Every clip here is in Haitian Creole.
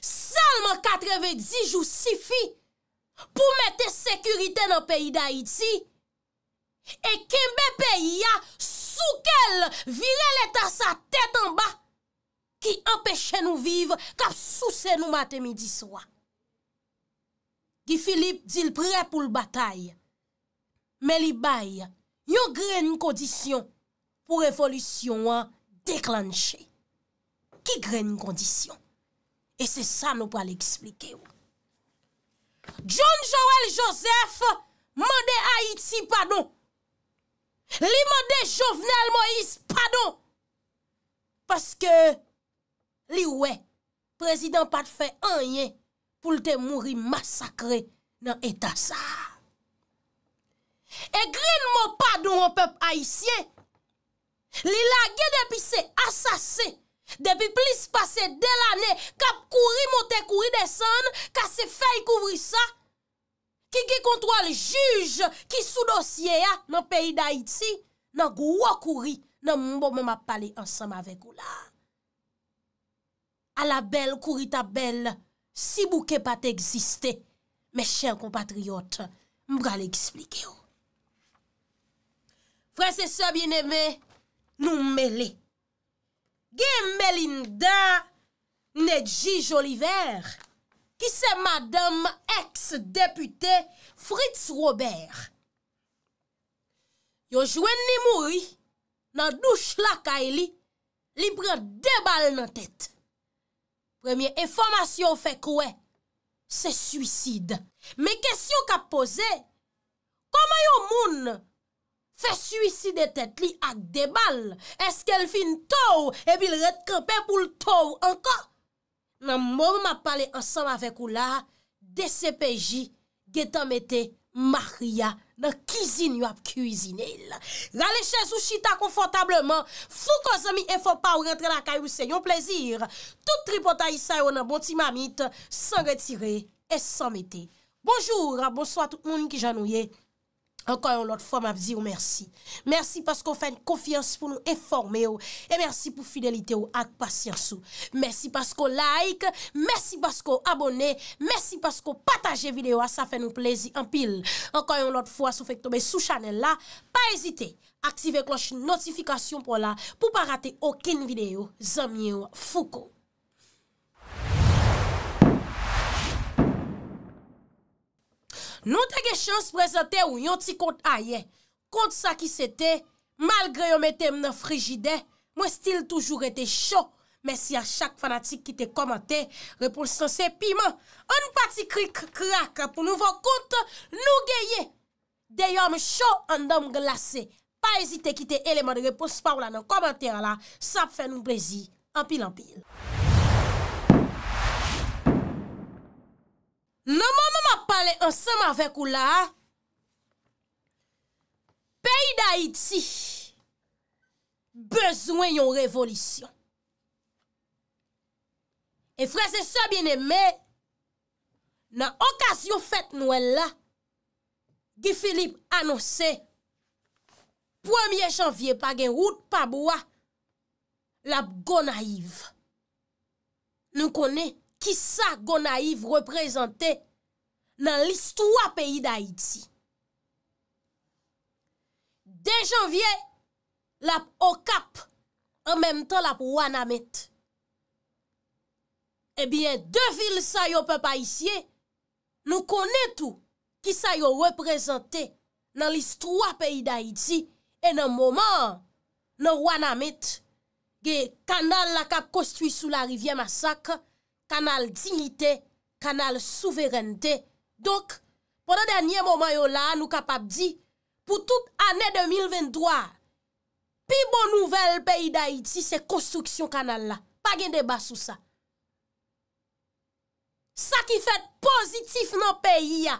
Salman 90 jou sifi pou mette sekurite nan peyi da iti E kembe peyi ya soukel vire leta sa tete anba Ki empeshe nou vive kap souse nou mate midi swa Ki Filip dil pre pou l batay Me li bay yo gre n kodisyon pou revolisyon an deklanche Ki gre ni kondisyon. E se sa nou pa li eksplike ou. John Joel Joseph mwade Haiti padon. Li mwade Jovenel Moïse padon. Paske li we prezident pat fe anye pou lte mwori masakre nan etasa. E gre nou mwapadon an pep Haitien. Li la gede pi se asase anye Depi plis pase del ane, kap kouri monte kouri desan, kase fey kouvri sa. Ki ki kontrol juj, ki sou dosye ya nan peyi da iti, nan gwo kouri nan mbo mwa pale ansanm avek ou la. A la bel kouri ta bel, si bou ke pat eksiste, me chen kompatriot, mbra le eksplike ou. Frense se bieneme, nou mmele. Gen Melinda Nedji Joliver, ki se madam ex-depute Fritz Robert. Yojwen ni moui nan dou chlak a eli, libre debal nan tèt. Premier, e fomasyon fek wè, se suicide. Me kesyon ka pose, kama yo moun nan Fe suicide tet li ak debal. Eske el fin tou, e bil ret krepe pou l tou anka. Nan moun m a pale ansanm avek ou la, de sepeji, getan mette, makria, nan kizini wap kizine l. Lale chez ou chita konfotableman, fou ko zemi e fò pa ou rentre la kayou, se yon plezir. Tout tripota yi sayo nan bonti mamit, san retire, e san mette. Bonjour, bonsoit tout moun ki janouye. Enkoyon lot fwa map zi ou oh, mersi. Mersi paskou fèn konfians pou nou eforme ou. Oh. E mersi pou fidelite oh, ou ak pasyans ou. Mersi paskou like, mersi paskou abone, mersi paskou pataje video a ah, sa fè nou plezi anpil. Enkoyon lot fwa sou fèk tobe sou chanel la. Pa ezite, aktive kloche notifikasyon pou la pou pa rate okin video. Zanmi ou fuko. Nou te ge chans prezante ou yon ti kont aye. Kont sa ki sete, malgre yon metem nan frigide, mwen stil toujou rete chou. Mwen si a chak fanatik ki te komante, reponsan se pi mwen. Anou pati krik krak, pou nou vok kont nou geye. Dey yon chou an dom glase. Pa ezite ki te eleman repons pa ou la nan komante ala. Sa pfe nou plezi. Anpil anpil. nan moun moun ap pale ansem avèk ou la, peyi da iti, bezwen yon revolisyon. E fre se se biene me, nan okasyon fèt nouè la, gi Filip anonse, 1è janvye pagen wout pabouwa, la pgo naiv. Nou konen, ki sa go naiv reprezentè nan list wap peyi da itzi. De janvye, lap okap, an menm tan lap wana met. Ebyen, eh devil sa yo pe pa isye, nou konen tou ki sa yo reprezentè nan list wap peyi da itzi, e nan mouman, nan wana met, ge kanal lakap kostwi sou la rivye masakè, kanal dignite, kanal souverente. Donk, pou nan denye mouman yo la, nou kapab di, pou tout anè 2023, pi bon nouvel peyi da iti, se konstruksyon kanal la. Pa gen deba sou sa. Sa ki fet pozitif nan peyi ya,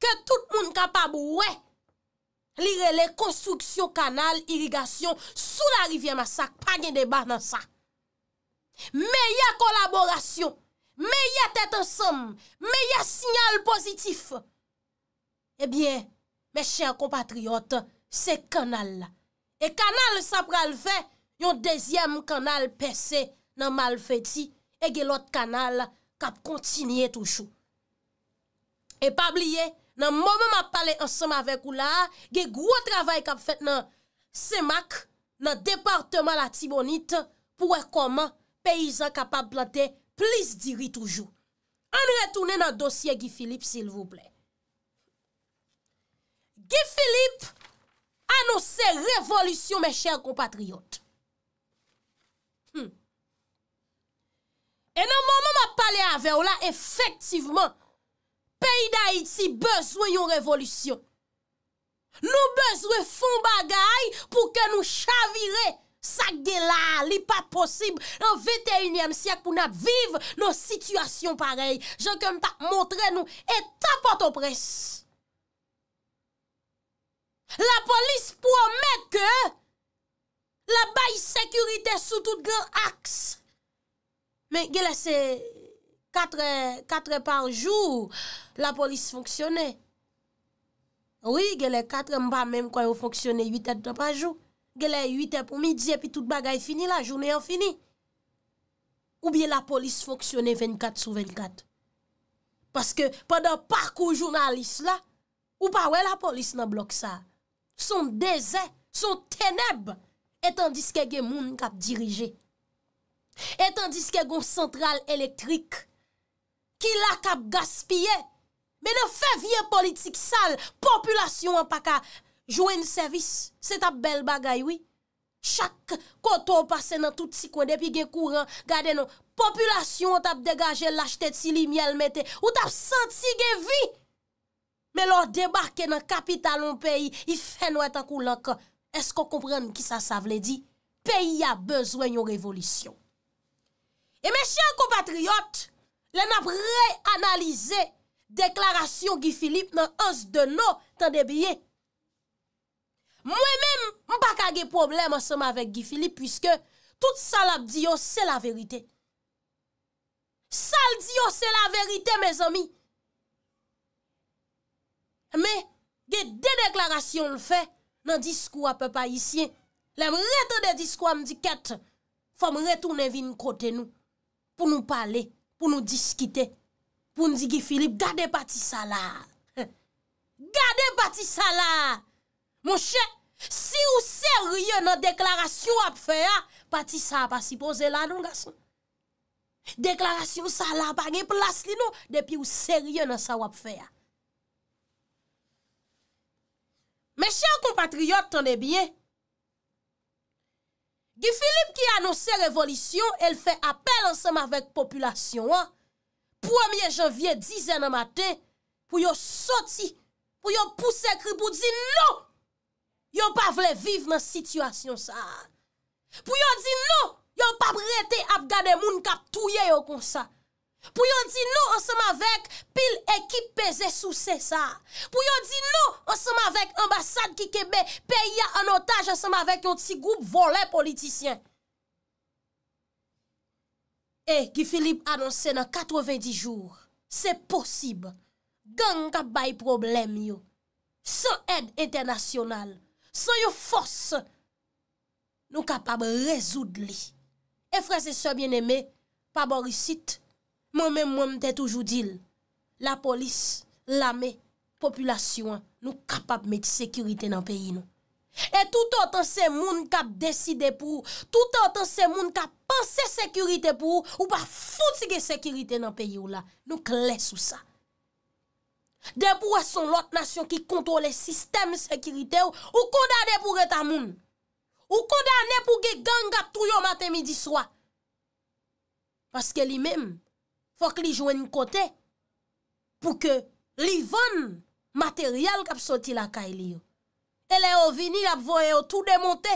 ke tout moun kapab we, li rele konstruksyon kanal, irigasyon, sou la rivye masak, pa gen deba nan sak. meye kolaborasyon, meye tet ansam, meye sinyal pozitif, ebyen, eh me chen kompatriyot, se kanal. E kanal sa pral ve, yon dezyem kanal pesè, nan malve ti, e ge lot kanal, kap kontinye toujou. E pabliye, nan mou mou map pale ansam avèk ou la, ge gwo travay kap fet nan semak, nan departman la tibonit, pou e koma, Peyizan kapap blante, plis diri toujou. An retounen nan dosye Gifilip, sil vouple. Gifilip anose revolisyon, me chèr kompatriyot. Hmm. E nan mouman ma pale ave ou la, efektivman, peyi da iti bezwe yon revolisyon. Nou bezwe fon bagay pou ke nou chavirey Sak de la li pa posib nan 21e siyak pou nan viv nan sitwasyon parey. Je kem ta montre nou e tapote pres. La polis pou an meke la bay sekurite sou tout gen aks. Men gyele se 4 parjou la polis fonksyone. Oui gyele 4 mba menm kwa yo fonksyone 8 etre parjou. gele yuite pou midye pi tout bagay fini la, jounen yon fini. Ou biye la polis foksyone 24 sou 24. Paske, padan parkou jounalis la, ou pa we la polis nan blok sa, son dese, son teneb, etan diske gen moun kap dirije. Etan diske gen central elektrik, ki la kap gaspye, men nan fevye politik sal, populasyon an pa ka... Jouen servis, se tap bel bagay, oui. Chak koto pase nan tout si kwen depi ge kouran, gade nan populasyon tap degaje lach tete si li myel mette, ou tap santi ge vi. Me lor debake nan kapitalon peyi, ife nou etan koulankan. Esko kompren ki sa sa vle di? Peyi ya bezwen yon revolisyon. E me chen kompatriot, le nap reanalize deklarasyon gi Filip nan os de nou tende biye Mwen men mpaka ge problem anseman vek Gifilip pwiske tout salap diyo se la verite. Sal diyo se la verite, me zomi. Mwen ge de deklarasyon l fe nan diskou apè pa isyen. Lèm rete de diskou an di ket, fòm rete ou ne vin kote nou pou nou pale, pou nou diskite, pou nou di Gifilip, gade pati salap. Gade pati salap. Mon chè, si ou se rye nan deklarasyon wap fè ya, pati sa apasipo zè la nou gason. Deklarasyon sa la apan gen plas li nou, depi ou se rye nan sa wap fè ya. Men chè an kompatriot, tan de bie. Di Filip ki anonsè revolisyon, el fè apel ansèm avèk populasyon an. Pou amye jan vye dizè nan matè, pou yo soti, pou yo pousse kri pou di nou. Yon pa vle vive nan situasyon sa. Pou yon di nou, yon pa brete ap gade moun kap touye yo kon sa. Pou yon di nou, an seman vek pil ekip peze sou se sa. Pou yon di nou, an seman vek ambasade ki kebe, peya an otaj, an seman vek yon ti goup vole politisyen. E, ki Filip anonsen nan 90 jour, se posib, genn kap bay problem yo. Se ed internasyonal, San yo fos, nou kapab rezoud li. E fre se so bien bon eme, pa borisit, moun men moun te toujou dil. La polis, la me, populasyon, nou kapab meti sekurite nan peyi nou. E tout an tan se moun kap deside pou, tout an tan se moun kap panse sekurite pou, ou pa foun si gen sekurite nan peyi ou la, nou kle sou sa. Dè pou wè son lòt nasyon ki kontrole sistem sekirite ou kondade pou reta moun. Ou kondade pou ge gangap tou yo matè midi swa. Paske li mèm, fòk li jwen kote pou ke li von materyal kap soti la kaili yo. Elè ou vini ap voye ou tou demonte,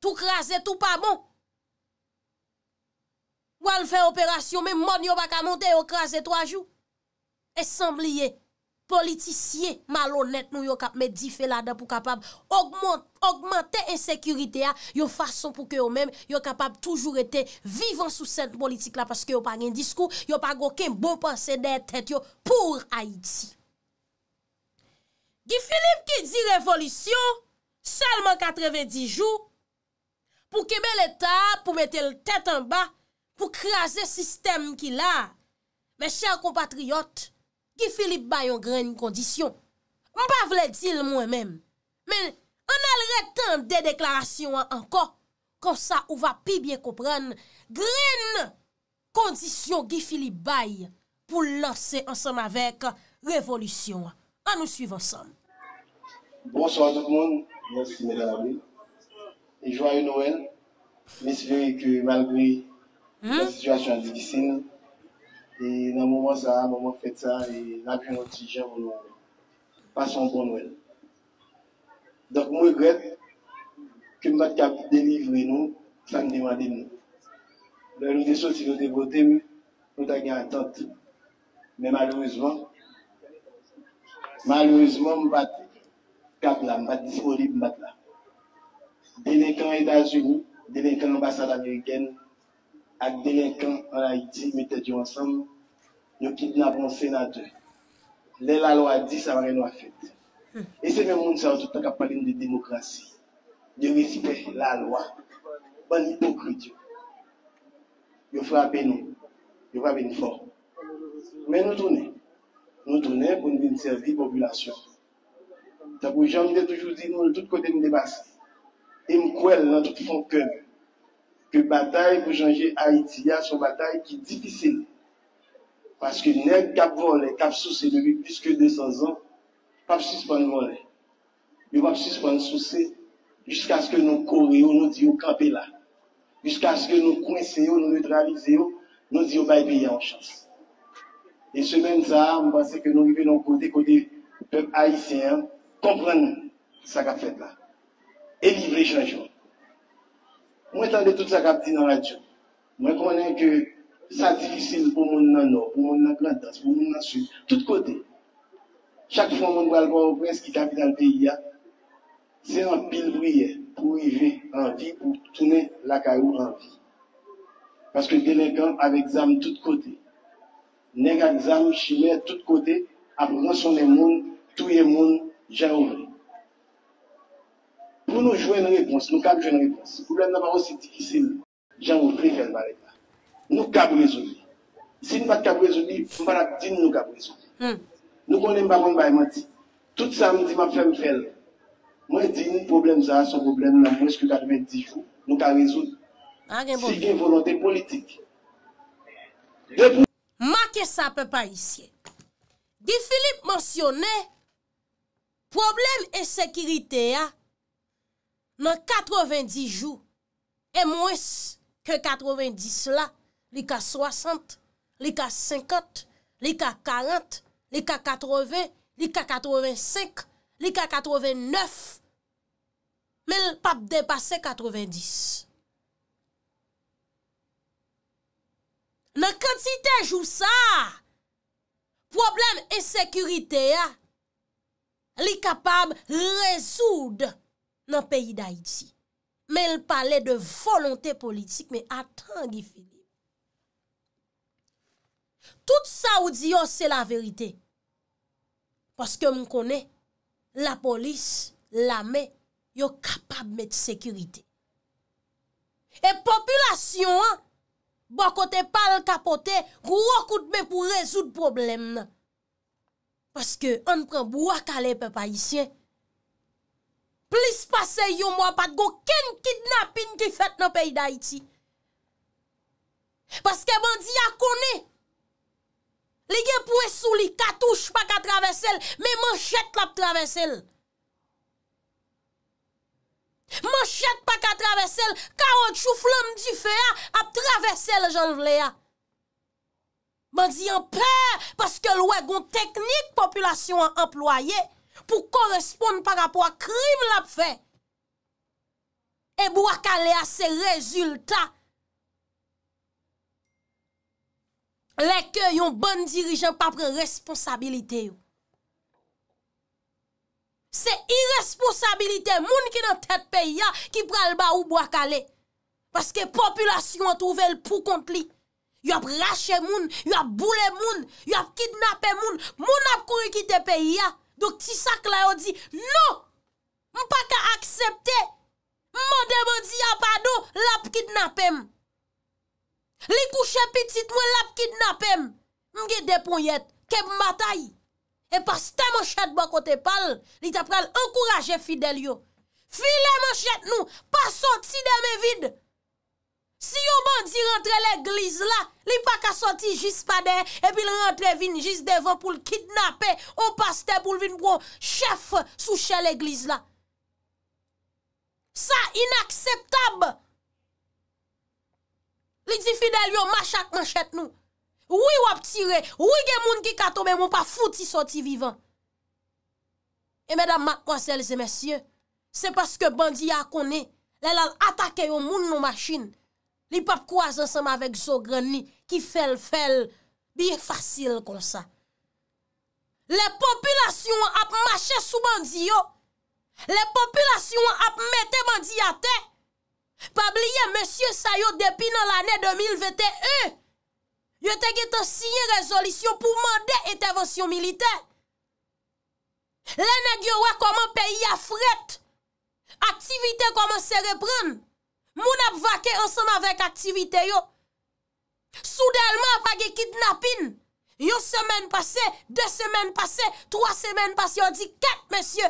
tou krasè, tou pa moun. Wè an fè operasyon mèm, moun yo baka monte, yo krasè twa jou. esambliye, politisye, malonet nou yo kap me di fe la da pou kapab augmente ensekurite ya yo fason pou ke yo men yo kapab toujou rete vivan sou sen politik la paske yo pa gen diskou, yo pa goke m bon panse de tet yo pou Haiti. Ki Filip ki di revolisyon, salman 90 jou, pou keme l'Etat, pou mete l'tet anba, pou kraze sistem ki la, me chèr compatriot, Gifilip bayon gren kondisyon. Mpa vle dil mwen men. Men, an alre tan de deklarasyon anko. Kansan ou va pi bien kopren. Gren kondisyon Gifilip bay. Pou lansen ansan avek. Revolisyon. An nou suiv ansan. Bonsan an tout moun. Yansi mwen an an. E jwa yon nouen. Mwen si vey ke malboui. La hmm? situasyon an divisyon. E nan mouman sa, nan mouman fet sa, e nan kwen yon tijen, pa son bon nouel. Dok mou yon gwen, kwen mbate kap deni vwe nou, sa m diwa deni nou. Ben yon de sou si yon de godem, nou ta gen an tante. Men malouzman, malouzman mbate kap la, mbate disporib mbate la. Dene kan yon dajou, dene kan yon basal Ameriken, des délinquants en Haïti mettez-vous ensemble, ils kidnappent un sénateur. la loi dit ça va rien fait. Et c'est même monde tout le de démocratie, de respect la loi. Bonne hypocrite. nous. fort. Mais nous tournons. Nous tournons pour nous servir la population. Donc, toujours dit, nous, de tous côtés, nous dépassons. Et nous nous, dans tout fond cœur que bataille pour changer Haïti, a son bataille qui est difficile. Parce que les cap volé, cap souci depuis plus que 200 ans, pas suspendre volé. Ils pas suspendre souci jusqu'à ce que nous courions, nous disions camper là. Jusqu'à ce que nous coincions, nous neutralisions, nous disions bah payer en chance. Et ce même ça, on pensait que nous arrivons dans côté, côté peuple haïtien, comprendre ça qu'a fait là. Et livrer changement. Moi, ai tout ça qu'on dit dans la radio. Moi, je connais que c'est difficile pour mon nord, pour mon nom, pour mon sud, tous tout côtés. Chaque fois, mon voir au prince qui habite dans le pays, c'est un pile brillant pour arriver en vie, pour tourner la caillou en vie. Parce que délinquant avec Zam tout côté. Nègre avec chimères chimère tout côté, après moi, les mondes, tous les mondes, j'ai oublié. nou jwen repons, nou kab jwen repons problem nan baron sitik isil jan moun prefen barek pa nou kab rezon si nou bat kab rezon, mou barak din nou kab rezon hmm. nou konen mbagon bayman ti tout sa moun di ma fem fel moun di nou problem zan, son problem nan moun eske kade men di jwen, nou kab rezon bon. si gen volante politik ma ke sa pe pa isye di Filip monsyonne problem e sekirite ya nan 90 jou, e mwes ke 90 la, li ka 60, li ka 50, li ka 40, li ka 80, li ka 85, li ka 89, men pap depase 90. Nan kante si te jou sa, problem e sekurite ya, li kapab rezouda, nan peyi d'Haïti. Men l'pale de volonté politik, men atran gifili. Tout sa ou di yo, se la verite. Paske moun kone, la polis, la men, yo kapab met sekurite. E populasyon, bo kote pal kapote, kou wakout be pou rezout problem nan. Paske an pran bo wakale pe païsyen, plis pase yon mwa pat go ken kidnapin ki fet nan pey da iti. Paske ban di a koni, li gen pwe sou li katouj pa katravesel, men man chet la patravesel. Man chet pa katravesel, ka an chou flom di fe a, ap travesel jan vle a. Ban di an pe, paske lwe gon teknik populasyon an employe, pou koresponde par apwa krim l ap fè. E Bouakale a se rezultat lèkè yon ban dirijen papre responsabilite yon. Se irresponsabilite moun ki nan tèt pe ya ki pral ba ou Bouakale. Paske populasyon an touvel pou konpli. Yop rache moun, yop boule moun, yop kidnapè moun, moun ap kore kite pe ya. Yo kti sak la yo di, nou, mpa ka aksepte, mman demon di apado, lap kidnapem. Li kouche pitit mwen lap kidnapem, mge depon yet, kep mbata yi. E pa stè mwen chet bako te pal, li tap kal ankuraje fidel yo. File mwen chet nou, pa sot ti deme vid. Si yo bandi rentre l'eglise la, li pa ka soti jis pa den, epi l rentre vin jis devan pou l kidnapen, ou paste pou l vin pou l chef souche l'eglise la. Sa inakseptab! Li di fidel yo machak manchet nou. Ou yi wap tire, ou yi gen moun ki kato, men moun pa foti soti vivan. E medan mat konsel se mesye, se paske bandi ya konen, lal al atake yo moun nou machin. Li pap kwa zan seman vek zogren ni ki fel fel biye fasil kon sa. Le populasyon ap mache sou bandiyo. Le populasyon ap mete bandiyate. Pabliye monsye sayo depi nan l ane 2021. Yo te geto siye rezolisyon pou mande etevansyon milite. Le negyo wek koman peyi afret. Aktivite koman se reprenn. Moun ap vake ansan avèk aktivite yo. Soudèlman ap agè kidnapin. Yo semen pase, de semen pase, troa semen pase, yon di ket mesye.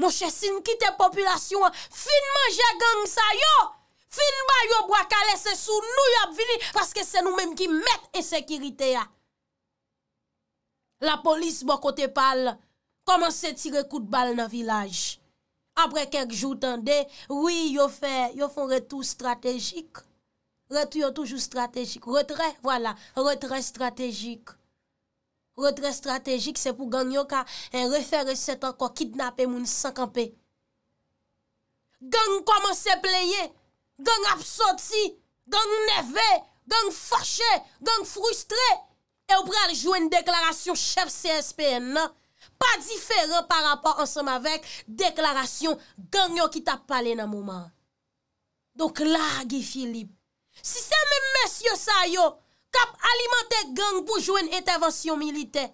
Moun chesin kite populasyon an. Finman jè gang sa yo. Finman yo bwa kale se sou nou yop vini paske se nou menm ki met e sekirite ya. La polis bo kote pal komanse tire kout bal nan vilaj. apre kek jou tende, oui, yon fè, yon fè retou strategik, retou yon toujou strategik, retre, wala, retre strategik, retre strategik, se pou gang yon ka, eh, e refè re setan ko, kidnapè moun sankampè, gang koman se plèye, gang apsoti, gang neve, gang fache, gang frustre, e ou pre al jwè n deklarasyon chèp CSPN nan, pa difere par rapport ansem avek deklarasyon gang yon ki tap pale nan mouman. Donk la, Gifilip, si se mèm mèsyo sa yo, kap alimante gang pou jwen etevansyon milite,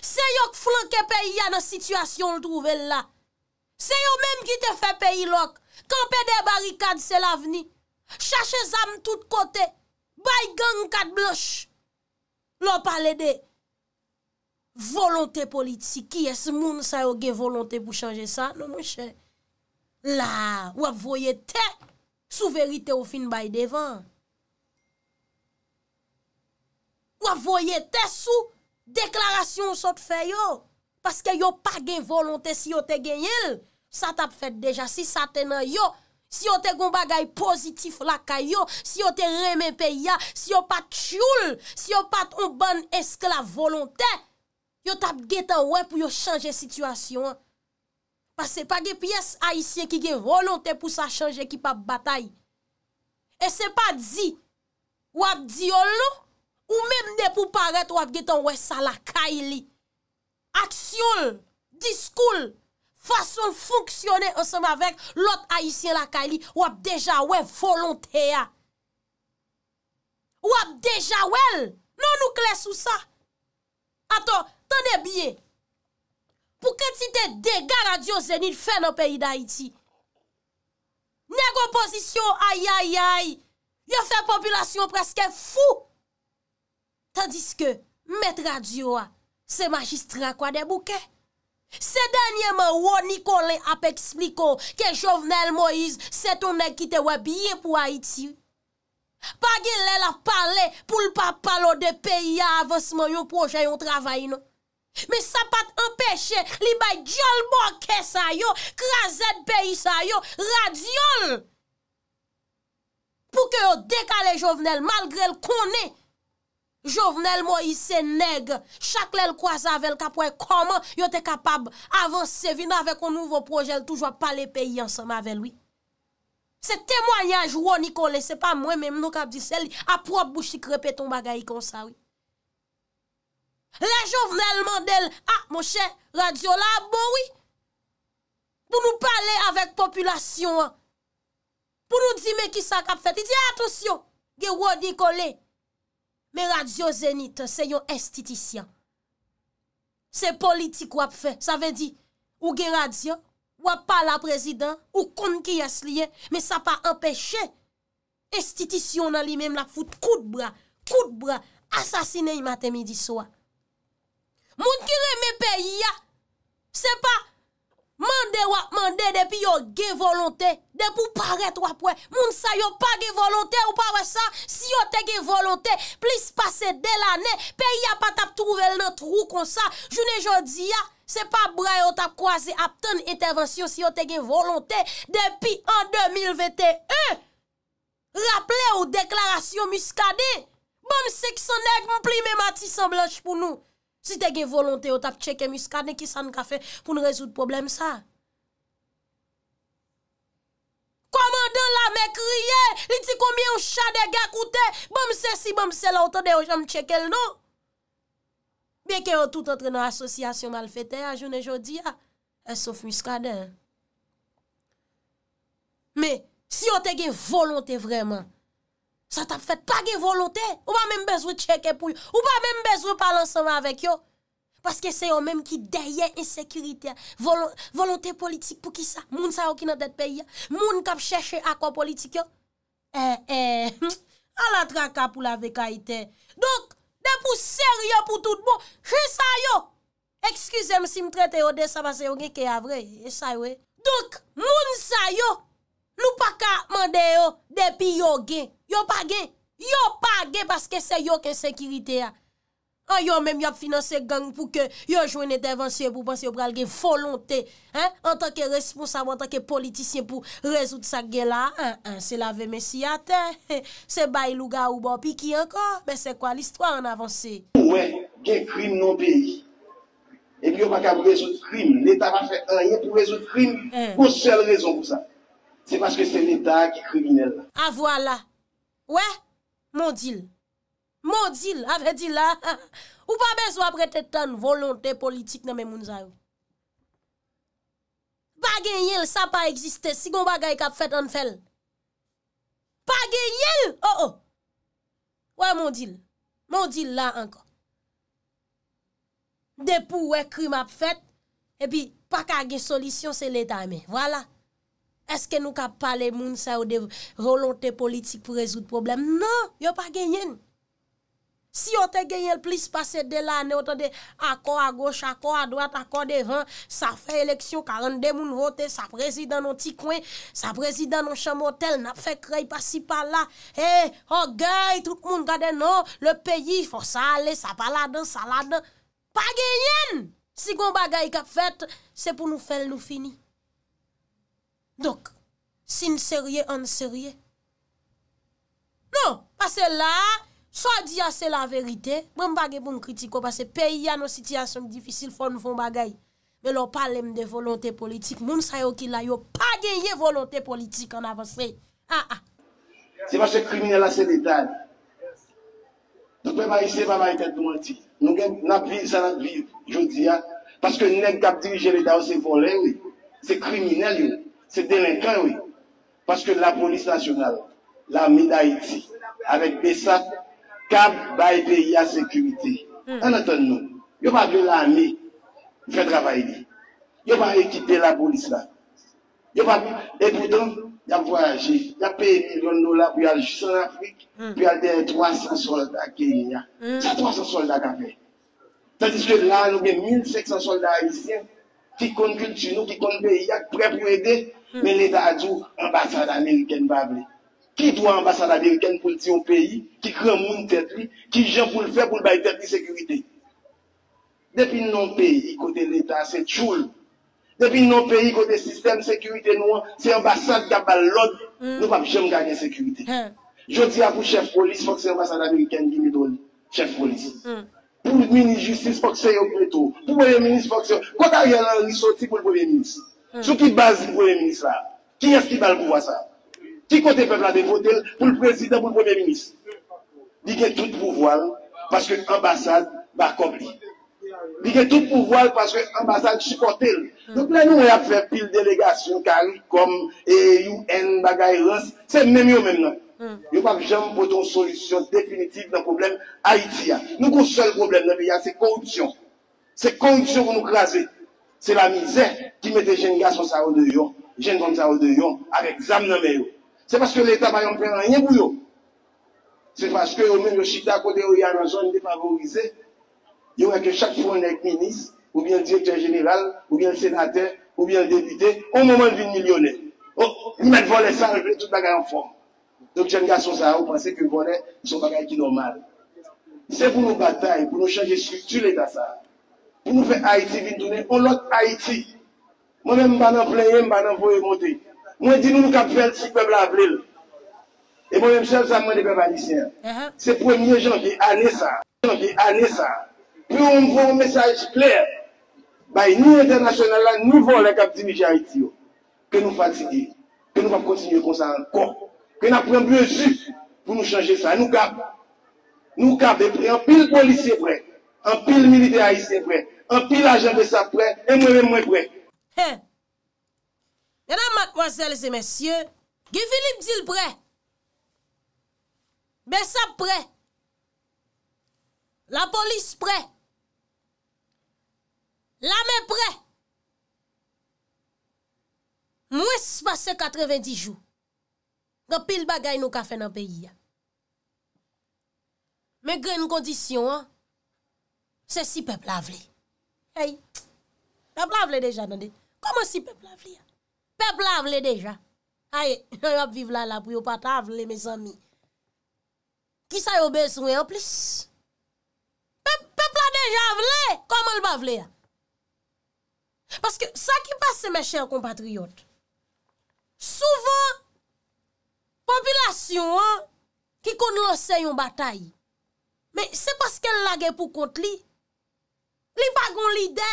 se yon flanke peyi ya nan sityasyon l'trouve la, se yon mèm ki te fe peyi lòk, kanpe de barikad se la vni, chache zam tout kote, bay gang kat blosh, lò pale dey, Volonté politik, ki es moun sa yo gen volonté pou chanje sa, non, la, wap voye te, sou verite ou fin bay devan. Wap voye te sou, deklarasyon sou te fe yo, paske yo pa gen volonté si yo te gen yil, sa tap fèt deja, si sa te nan yo, si yo te goun bagay pozitif lakay yo, si yo te reme pe ya, si yo pat tchoul, si yo pat ou ban eskla volonté, yo tap get an wè pou yo chanje situasyon. Pas se pa ge piyes aisyen ki ge volante pou sa chanje ki pa batay. E se pa di, wap di yon nou, ou mèm ne pou paret wap get an wè sa lakay li. Aksyon, diskoul, fason fonksyonè ansèm avèk lot aisyen lakay li, wap deja wè volante ya. Wap deja wèl, non nou kles ou sa. Atò, Tande bie, pou kè ti te degar adyo zenit fè nan peyi d'Haïti. Nè kompozisyon, ayayay, yon fè populasyon preske fou. Tandis ke, mèt radyo a, se magistra kwa debouke. Se denyèman, wò Nikon lè ap eksplikon ke Jovenel Moïse, se tonè ki te wè bie pou Haïti. Pagil lè la pale pou l'papalo de peyi avosman yon projè yon travay nou. Me sapat empèche li bay diol mokè sa yo, krasèd peyi sa yo, radziol. Pou ke yo dekale jovenel, malgre l konè, jovenel mo y se neg, chakle l kwa zave l kapwè koman, yo te kapab avansè, vin avè kon nouvo projèl, toujwa palè peyi ansèm avè l wè. Se temoyaj wò ni konè, se pa mwen mèm nou kap di sel, aprop bou chik repè ton bagay kon sa wè. Le jo vrel mandel, a, ah, moche, radyo la, bon, oui. Pou nou pale avèk populasyon an. Pou nou di me ki sa kap fèt. I di, a, atonsyon, ge wò di kole. Me radyo zenit, se yo estitisyon. Se politik wap fèt. Sa ve di, ou ge radyon, wap pa la prezidant, ou kon ki yas liye, me sa pa apèche. Estitisyon nan li mem la fèt. Kout bra, kout bra. Asasine y matè mi di soa. Moun ki reme peyi ya, se pa, mande wap mande depi yo ge volonte, depi ou paret wap wè, moun sa yo pa ge volonte ou pare sa, si yo te ge volonte, plis pase del ane, peyi ya patap trouve lè trou kon sa, jounè jodi ya, se pa bra yo tap kwaze ap ton etervansyon si yo te ge volonte, depi an 2021, rapple ou deklarasyon muskade, bon se ki sonèk moun pli mè mati san blanche pou nou. Si te gen volonte yo tap cheke muskade, ki san ka fe pou nou rezout problem sa. Koman dan la me kriye, li ti kombi yo chade ge akoute, bomse si, bomse la, ote de yo jan cheke l nou. Beke yo tout entre nan asosyasyon mal fete a, jounen jodi a, esof muskade. Me, si yo te gen volonte vreman, Sa tap fèt pa gen volontè. Ou pa mèm bezwe cheke pou yo. Ou pa mèm bezwe pal ansama avèk yo. Paske se yo mèm ki deye insekurite. Volontè politik pou ki sa. Moun sa yo ki nan det pè ya. Moun kap chèche akwa politik yo. Eh, eh, ala traka pou la veka itè. Dok, de pou ser yo pou tout bon. Che sa yo. Ekskusem si m tretè yo de sa basè yo gen ke avre. E sa yo e. Dok, moun sa yo. Nou pa ka mè de yo depi yo gen. yo ont yo ont parce que c'est yo qui sécurité a même financé financer gang pour que yo joue une intervention pour penser pral volonté hein en tant que responsable en tant que politicien pour résoudre ça guerre là c'est la vie c'est bailouga ou bon qui encore mais c'est quoi l'histoire en avancée ouais gen crime non e pays et puis on va résoudre le crime. L'État va faire rien pour résoudre le crime. Hein. Pour seule raison pour ça. C'est parce que c'est l'État qui est criminel. Ah voilà. Ouè, moun dil, moun dil, avè dil la, ou pa bezwa prete tan volontè politik nan mè moun zayou. Pagè yèl, sa pa egziste, sigon bagè yèl kap fèt an fèl. Pagè yèl, oh oh, ouè moun dil, moun dil la anko. Depou wè kri map fèt, epi pa kage solisyon se lè ta mè, wala. Eske nou kap pale moun sa ou de volante politik pou rezout problem? Non, yo pa genyen. Si yo te genyen, plis pase de la ane, akon a goch, akon a dwat, akon de van, sa fe eleksyon, 42 moun vote, sa prezident non ti kwen, sa prezident non chan motel, nap fe krey pasi pala. Hey, ho gay, tout moun kade nou, le peyi fos a ale, sa pala dan, sa la dan. Pa genyen! Si kon bagay kap fet, se pou nou fel nou fini. Donk, sin serye, an serye. Non, pase la, swa diya se la verite, bon bagye bon kritiko, pase peyi an o sitiyasyon difisil fon fon bagay, men lo pale m de volonté politik, moun sayo ki la yo, pa geye volonté politik an avos re. Ha ha. Se va se krimine la se detan, nou pe ba ise ba ba etat mou ati, nou gen nap vi, san nap vi, jodi ya, paske nen kapte wije leta ou se folen, se krimine lyo la. Se delen kan wè, paske la polis nasyonal, hmm. la mi d'Haïti, avèk besa, kab baybe ya sekurite. An atan nou, yo pa ge la mi, fè drabay li. Yo pa ekite la polis la. Yo pa, epou don, ya voyage, ya peye milyon nou la, pou yal Jusan Afrik, pou yal de 300 soldat ke yin ya. 300 soldat ka fè. Tandis ke nan, nou men 1500 soldat Haïtien, qui compte culture nous, qui compte pays, prêt pour aider, hmm. mais l'État a dit, ambassade américaine va parler. Qui doit ambassade américaine pour le pays, qui crée une tête, qui vient pour le faire pour le bail tête de sécurité. Depuis nos pays, côté l'État, c'est choule. Depuis nos pays, côté système sécurité, noir, c'est ambassade qui a l'autre, hmm. nous ne pouvons jamais gagner sécurité. Hmm. Je dis à vous, chef police, faut que c'est ambassade américaine qui nous donne, chef police pour le ministre justice fonctionne tout pour le ministre quand il y a la ressorti pour le premier ministre sur qui base le premier ministre là qui est-ce qui va le pouvoir ça qui côté le peuple à voter pour le président pour le premier ministre il y a tout pouvoir parce que l'ambassade va combler. il y a tout pouvoir parce que l'ambassade supporte. Hmm. Donc là, nous, on va fait pile délégation, comme UN, bagaille, c'est même mieux maintenant. Il n'y a pas de solution définitive dans problème Haïti. Nous, le seul problème dans pays, c'est la corruption. C'est la corruption que nous crasons. C'est la misère qui met des jeunes gars sur le salon de l'Union, les jeunes sur de avec les dans de C'est parce que l'État ne prend rien pour eux. C'est parce que même le chita dans y a une zone défavorisée. Il y a chaque fois qu'on est ministre, ou bien directeur général, ou bien sénateur, ou bien député, on moment de millionnaire de millionnaire. Nous mettons les tout le bagage en forme. Dok jen ga son sa ou, panse ke bonen, son bagay ki normal. Se pou nou batay, pou nou chanje sik tu lè ta sa, pou nou fè Haiti vin dounè, on lòt Haiti. Mwen mè m banan pleye, m banan fò e motè. Mwen di nou nou kap fèl si pèb la vlèl. E mwen m sèl sa mwen e pèb Alisyen. Uh-huh. Se pou mè jen ki anè sa, jen ki anè sa, pou m vò m mè saj plè, bay nou internasyonel la, nou vò lè kap ti mi jè Haiti yo. Pè nou fatigè, pè nou vòp kontinye kon sa an konp. Kwen aprenmye zyp pou nou chanje sa. Nou kap, nou kap de pre. An pil polis se pre. An pil milite aise se pre. An pil ajenve sa pre. E mwen mwen pre. Yon an makmanzel se men sye, ge vilip di l pre. Ben sa pre. La polis pre. La men pre. Mwen se pre. Mwen se passe 90 jou. Gopil bagay nou ka fe nan peyi ya. Men gen yon kondisyon an, se si pepl avle. Hey, pepl avle deja nan de. Koman si pepl avle ya? Pepl avle deja. Haye, yon yon vive la la pou yon pat avle, mes ami. Ki sa yon beswen an plis? Pepl avle deja avle! Koman yon bat avle ya? Paske sa ki pase se men chen kompatriyot, souven, Popilasyon an ki kon lonse yon batay, me se paske lage pou kont li, li pa gon li de,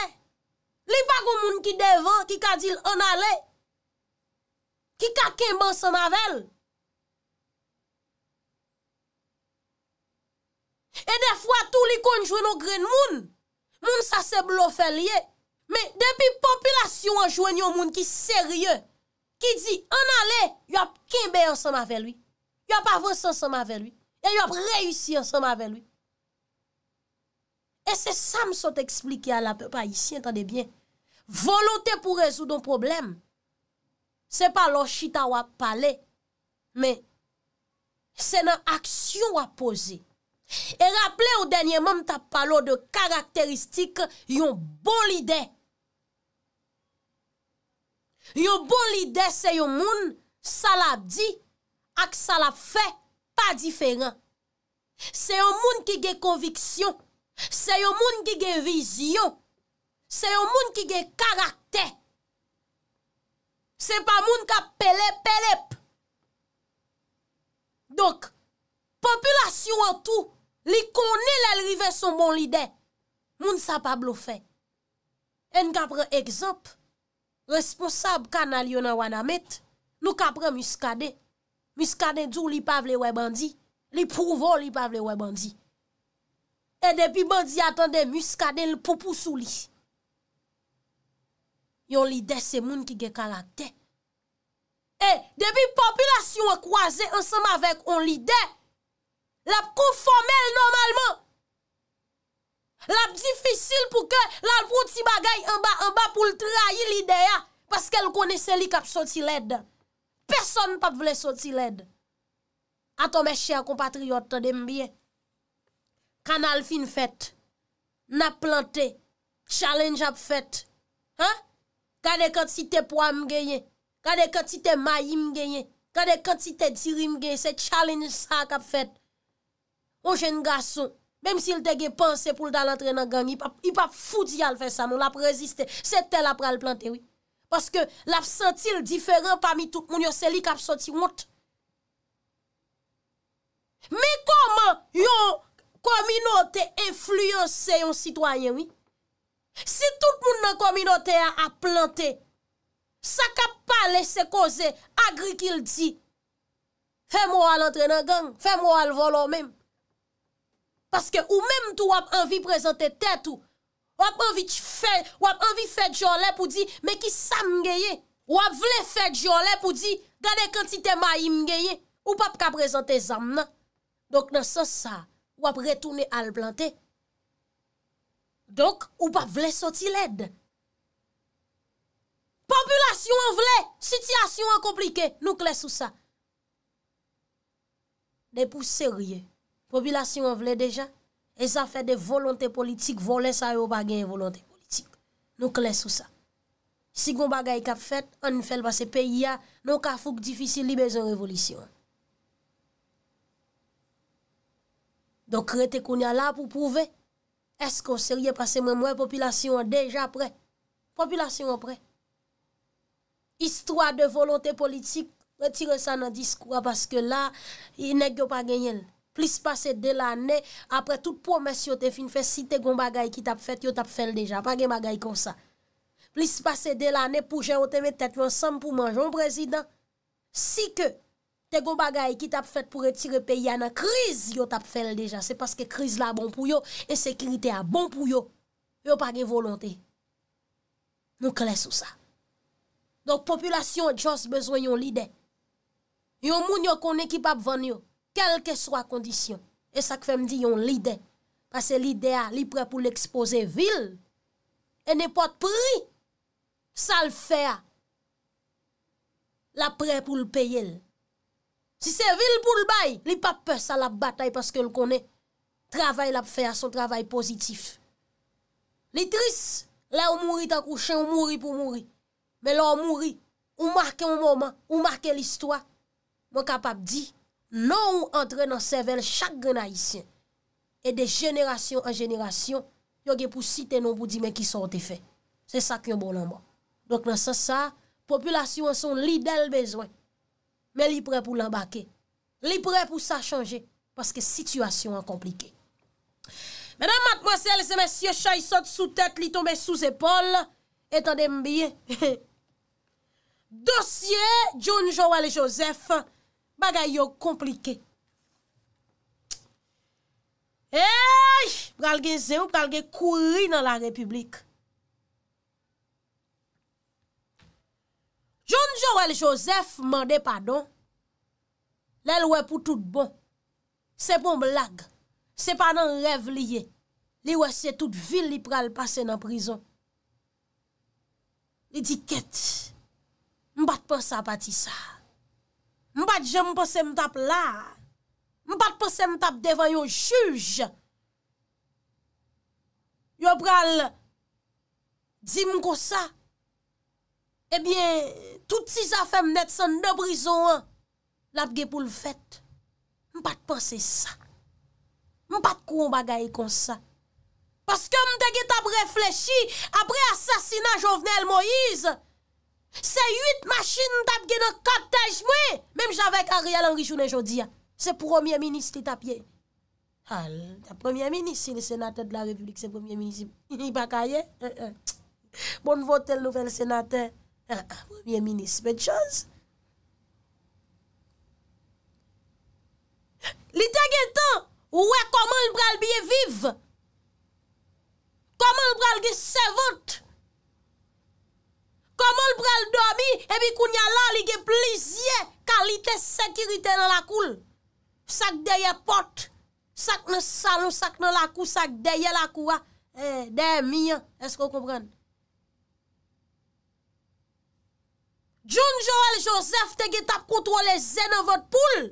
li pa gon moun ki devan ki kadil an ale, ki kaken ban san avel. E defwa tou li kon jwen yon gren moun, moun sa se blofen liye, me depi populasyon an jwen yon moun ki serye, Ki di, an ale, yop kembe yon seman ve lui. Yop avonsen seman ve lui. E yop reyusi yon seman ve lui. E se sa mson te eksplike a la pepa yisi, entande bien. Volote pou rezoudon problem. Se pa lo chita wap pale. Men, se nan aksyon wap pose. E rapple ou denye mwen ta pale de karakteristik yon bolidey. Yon bon lide se yon moun salap di ak salap fe pa diferan. Se yon moun ki ge konviksyon, se yon moun ki ge vizyon, se yon moun ki ge karakter. Se pa moun ka pelepe-pelep. Donk, populasyon an tou, li konil el rive son bon lide, moun sa pa blofe. En ka pre ekzamp, responsab kanal yon an wan amet, nou kapre muskade, muskade djou li pavle we bandi, li prouvo li pavle we bandi, e depi bandi atande muskade l popou sou li, yon li de se moun ki ge karakte, e depi populasyon wak waze ansama vek on li de, l ap kou fomel normalman, l ap difisil pou ke l ap vout si bagay anba anba pou l trayi l ideya, paske l kone se li kap soti led. Person pa vle soti led. Ato me chè a kompatriot te dem biye, kan al fin fèt, na plantè, challenge ap fèt, ha? Kade kante si te pou am genye, kade kante si te may im genye, kade kante si te dir im genye, se challenge sa kap fèt. O jen gason, Mem si l dege panse pou l dal antre nan gang, i pa foudi al fè sa moun, l ap reziste, setel ap pral plante, oui. Paske l ap sentil diferan pami tout, moun yo seli kap soti mout. Me koman yon kominote enfluyonse yon sitwayen, oui? Si tout moun nan kominote a plante, sa kap pa lese koze, agri ki l di, fè mou al antre nan gang, fè mou al volo mèm. Paske ou mèm tou wap anvi prezante tèt ou, wap anvi fè, wap anvi fè djolè pou di, mè ki sa mgeye, wap vle fè djolè pou di, gade kantite ma yi mgeye, ou pap ka prezante zam nan. Dok nan sa sa, wap retoune al plantè. Dok, ou pap vle soti led. Populasyon an vle, sityasyon an komplike, nou kles ou sa. Ne pou serye, Popilasyon vle deja, e zafè de volonté politik, volè sa yo bagen yon volonté politik. Nou kles ou sa. Si gwen bagay kap fèt, an fèl basè peyi ya, nou ka fouk difisil li bezon revolisyon. Don kre te koun ya la pou pouve, esko serye pasè mwen mwen populasyon deja pre. Popilasyon pre. Istwa de volonté politik, wetire sa nan diskwa, paske la, yon nek yo pa genyèl. Plis pase de la ne, apre tout promes yo te fin fe, si te gom bagay ki tap fet, yo tap fel deja. Pa gen magay kon sa. Plis pase de la ne, pou jè o teme tet, yo ansam pou manjon, prezident. Si ke te gom bagay ki tap fet pou retire pe, yana kriz yo tap fel deja. Se paske kriz la bon pou yo, e sekirite a bon pou yo. Yo pa gen volonté. Nou kles ou sa. Donk populasyon et chos bezwen yon lide. Yon moun yo kon ekip ap ven yo. Kelke swa kondisyon. E sak fe mdi yon lide. Pase lide a li pre pou l'expose vil. E ne pot pri. Sal fe a. La pre pou l'peye l. Si se vil pou l bay. Li pa pe sa la batay. Paske l konen. Travay la fe a son travay pozitif. Li tris. La ou mouri ta kouchen. Ou mouri pou mouri. Me la ou mouri. Ou marke un mouman. Ou marke l histwa. Mwen kapap di. Non ou entre nan sevel chak genayisyen. E de jeneration an jeneration, yoge pou site non pou di men ki sa wote fe. Se sak yon bon anman. Donk nan sa sa, populasyon an son li del bezwen. Men li pre pou l'anbake. Li pre pou sa chanje. Paske situasyon an komplike. Menan matmwasele se mesye chay sot sou tet li tombe sou zepol. Etan dem biye. Dosye, John Joal Joseph, pa gaya yon komplike. Eyyy, pral gen ze ou, pral gen kouri nan la republik. Joun Jowel Joseph mande padon, lèl wè pou tout bon. Se pon blag, se panan rev liye, li wè se tout vil li pral pase nan prison. Li diket, mbat pan sa pati sa. Mpate jen mpase mtap la, mpate mpase mtap devan yo juj. Yo pral, di mko sa, ebyen, tout si zafem net san de brizo an, labge pou l'fet, mpate mpase sa, mpate kon bagay kon sa. Paske mte get ap reflechi, apre asasina Jovenel Moïse, Se yut mashine dap gen an katej mwe Mem javek a real anri choune jodi Se premier minis li tapye ah, Premier minis Si li senate de la republik Se premier minis euh, euh. Bon vote l nouvel senate ah, ah, Premier minis Met chans Li te gen tan Ouwe koman l pral biye vive Koman l pral biye se vote Komol brel domi, ebi kou nyalan li ge plizye kalite sekirite nan lakoul. Sak deye pot, sak nan salou, sak nan lakou, sak deye lakou a, e, deye mi, esko kompren? Joun Jowel Joseph te ge tap kontro le zene vod poul,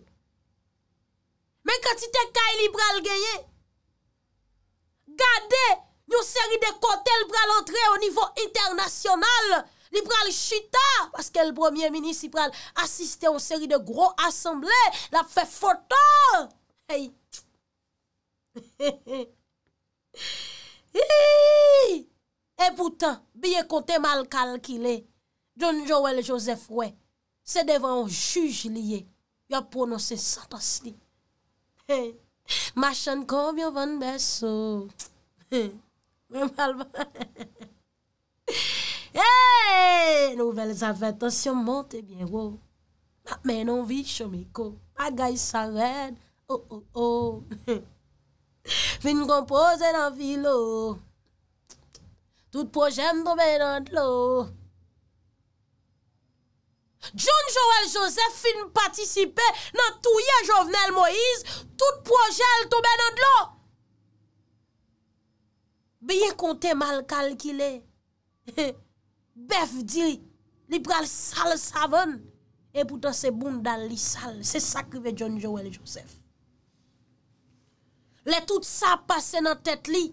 men kati te kay li brel geye, gade, yo seri de kote lbrel entre o nivou internasyonal, li pral chita, paske l premier minisipral, asiste an seri de gro asemble, la fe fota, hey, he he he, he he he, e poutan, biye kote mal kalkile, John Joel Joseph we, se devan an juj liye, ya pronose satas li, hey, machan koum yo van beso, he he he, he he he, Eyyy, nouvel zavet ansyon monte byen wou. Ma menon vit chomiko. Ma gay sa red. Oh, oh, oh. Fin kompoze nan vi lou. Oh. Tout projèl tobe nan lou. John Joel Joseph fin patisipe nan touye Jovenel Moïse. Tout projèl tobe nan lou. Biye kontè mal kalkile. He, he. Bef diri li pral sal savon E poutan se boum dal li sal Se sakribe John Joel Joseph Le tout sa pase nan tet li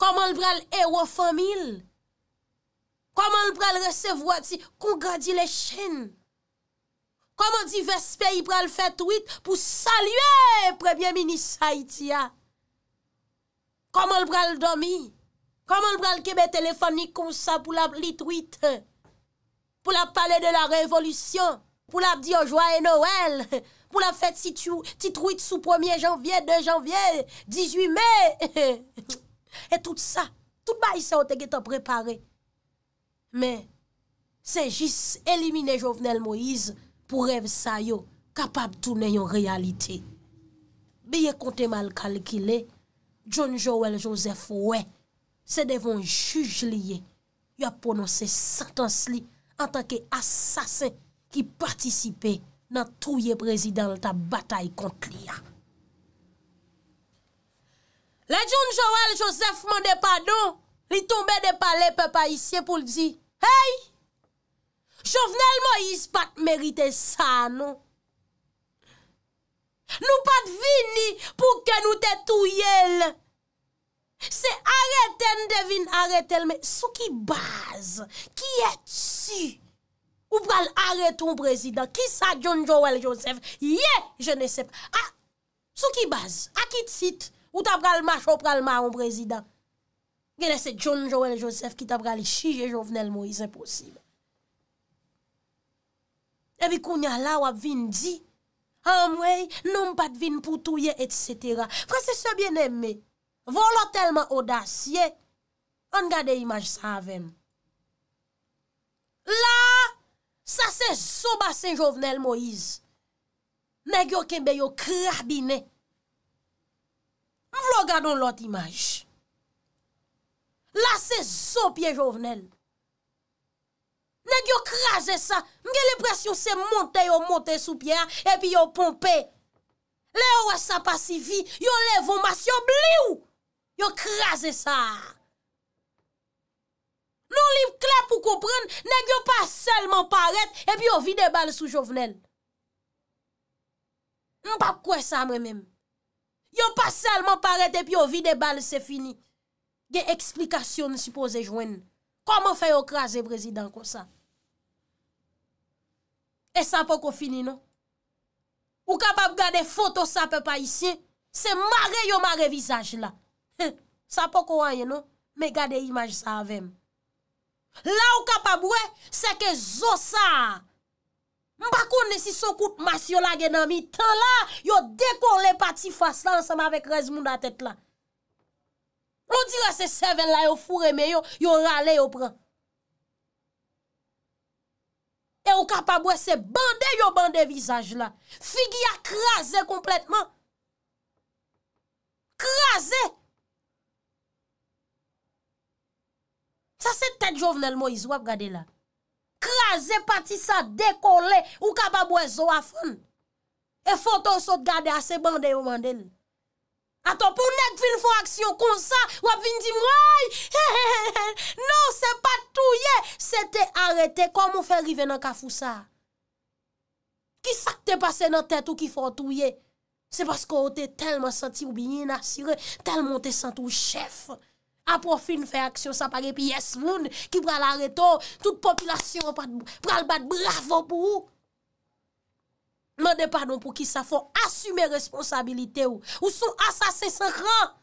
Koman li pral e wofan mil Koman li pral resev wati kougadi le chen Koman di vespe li pral fet wit Pou salye prebyemini sa itia Koman li pral domi Koman l bral kebe telefonik kon sa pou la plit wite? Pou la pale de la revolusyon? Pou la di yo jwa e noel? Pou la fet sit yo tit wite sou 1 janvye, 2 janvye, 18 me? E tout sa, tout ba y se o te geto prepare. Men, se jis elimine Jovenel Moise pou rev sa yo kapab toune yon realite. Beye konte mal kalkile, John Joel Joseph wey. Se devon juj liye, yo ponon se satans li an tanke asasen ki partisipe nan touye prezident an ta batay kont liya. La joun Jowel Joseph mende padon, li tombe de pale pe pa isye pou li di, hey, jownel mo is pat merite sa, non? Nou pat vini pou ke nou te touye lè. Se areten de vin aretel, me sou ki baz, ki et si, ou pral aret ou prezident, ki sa John Joel Joseph, ye, je ne sep, sou ki baz, akit sit, ou ta pral mach, ou pral ma ou prezident, genese John Joel Joseph, ki ta pral chije jovenel mou, e sep osi. Ebi kounya la wap vin di, an ah, mwey, non pat vin poutouye, et setera. Frase se bien eme, Volo telman odasye, an gade imaj sa aven. La, sa se so basen jovenel Moise. Nè gyo kembe yo krabine. Mvlo gado lot imaj. La se so pie jovenel. Nè gyo krasen sa, mge le presyon se monte yo monte sou pie a, epi yo pompe. Le yo wesa pasi vi, yo levon mas yo bli ou. yo kraze sa. Nou li kla pou koupren, neg yo pa selman paret, epi yo vide bal sou jovenel. Mpap kwe sa mre menm. Yo pa selman paret, epi yo vide bal se fini. Gen eksplikasyon si pose jwen. Koman fe yo kraze brezidan kon sa? E sa pou kon fini nou? Ou kapap gade foto sa pe pa isye, se mare yo mare vizaj la. Sa pou kou anye nou, me gade imaj sa avem. La ou kapabwe, seke zosa. Mbakou ne si sokout mas yo la genami, tan la, yo dekon le pati fas la, ansam avek rez moun da tet la. On dire se seven la yo fure me yo, yo rale yo pran. E ou kapabwe se bande yo bande vizaj la. Figi ya krasen kompletman. Krasen. Sa se tet jovnel mo yis wap gade la. Kraze pati sa dekole ou ka babwe zo afen. E foton sa gade a se bande yon manden. Aton pou nek fin fon aksyon kon sa, wap fin di mwoy. Non, se pa touye, se te arete komon fe rive nan kafou sa. Ki sak te pase nan tet ou ki fon touye? Se baske ou te telman santi ou binye nasire, telman te santi ou chef. Apo fin fè aksyon sa pari pi yes moun, ki pral areto, tout popilasyon pral bat bravo pou ou. Mande pardon pou ki sa fon asume responsabilite ou, ou son asase se ran.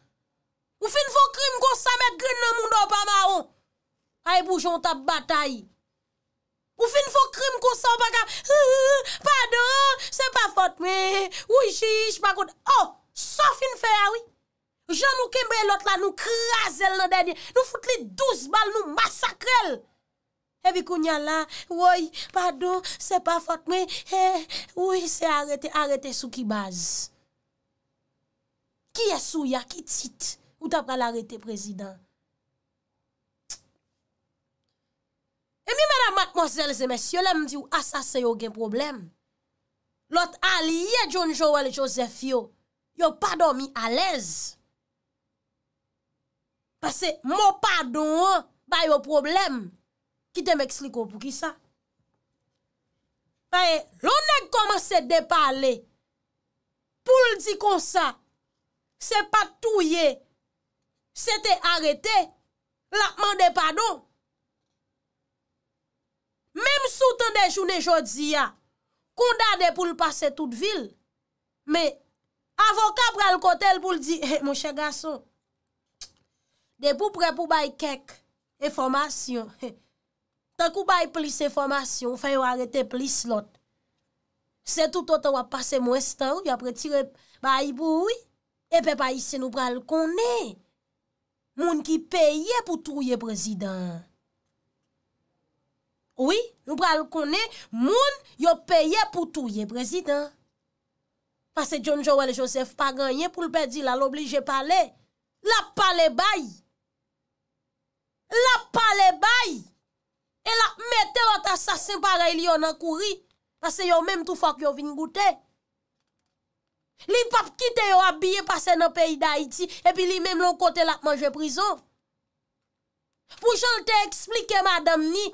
Ou fin fon krim kon sa met grin nan moun do pa maron. Aye boujant ap batay. Ou fin fon krim kon sa wakar, pardon, se pa fote me, ou i jish, pa kote. Oh, sa fin fè awi. Jan nou kembe lot la nou kras el nan denye. Nou foute li douz bal nou masakrel. Evi kou nyan la, woy, pado, se pa fote me. Woy, se arete, arete sou ki baz. Ki esou ya, ki tit, ou ta pral arete prezident. E mi mè nan matmozèl zèmè, si yo lem di ou asase yo gen problem. Lot ali ye John Joel Joseph yo, yo pado mi alez. Mwen padon an, bay yo problem, ki te mèk sliko pou ki sa. Faye, lò nèk komanse de pale, pou l di kon sa, se patou ye, se te arete, lakman de padon. Mèm soutan de joun e jodi ya, kondade pou l pase tout vil, mè, avoka pral kote l pou l di, mwen chè gason, De pou pre pou bay kek e formasyon. Ta kou bay plis e formasyon, fè yo arete plis lot. Se toutot wap pase mwestan, yo apre tire bay bouy, e pe bay se nou pral konen. Moun ki peye pou touye prezident. Oui, nou pral konen, moun yo peye pou touye prezident. Pase John Joel Joseph Pagan, yon pou l'bedi la, l'oblige pale. La pale baye. La pale bay, e la mette wat asasin pare li yo nan kouri, nan se yo menm tou fwa ki yo vin goute. Li pap kite yo ap biye pase nan peyi da iti, e pi li menm lon kote la manje prizo. Pou jol te eksplike madam ni,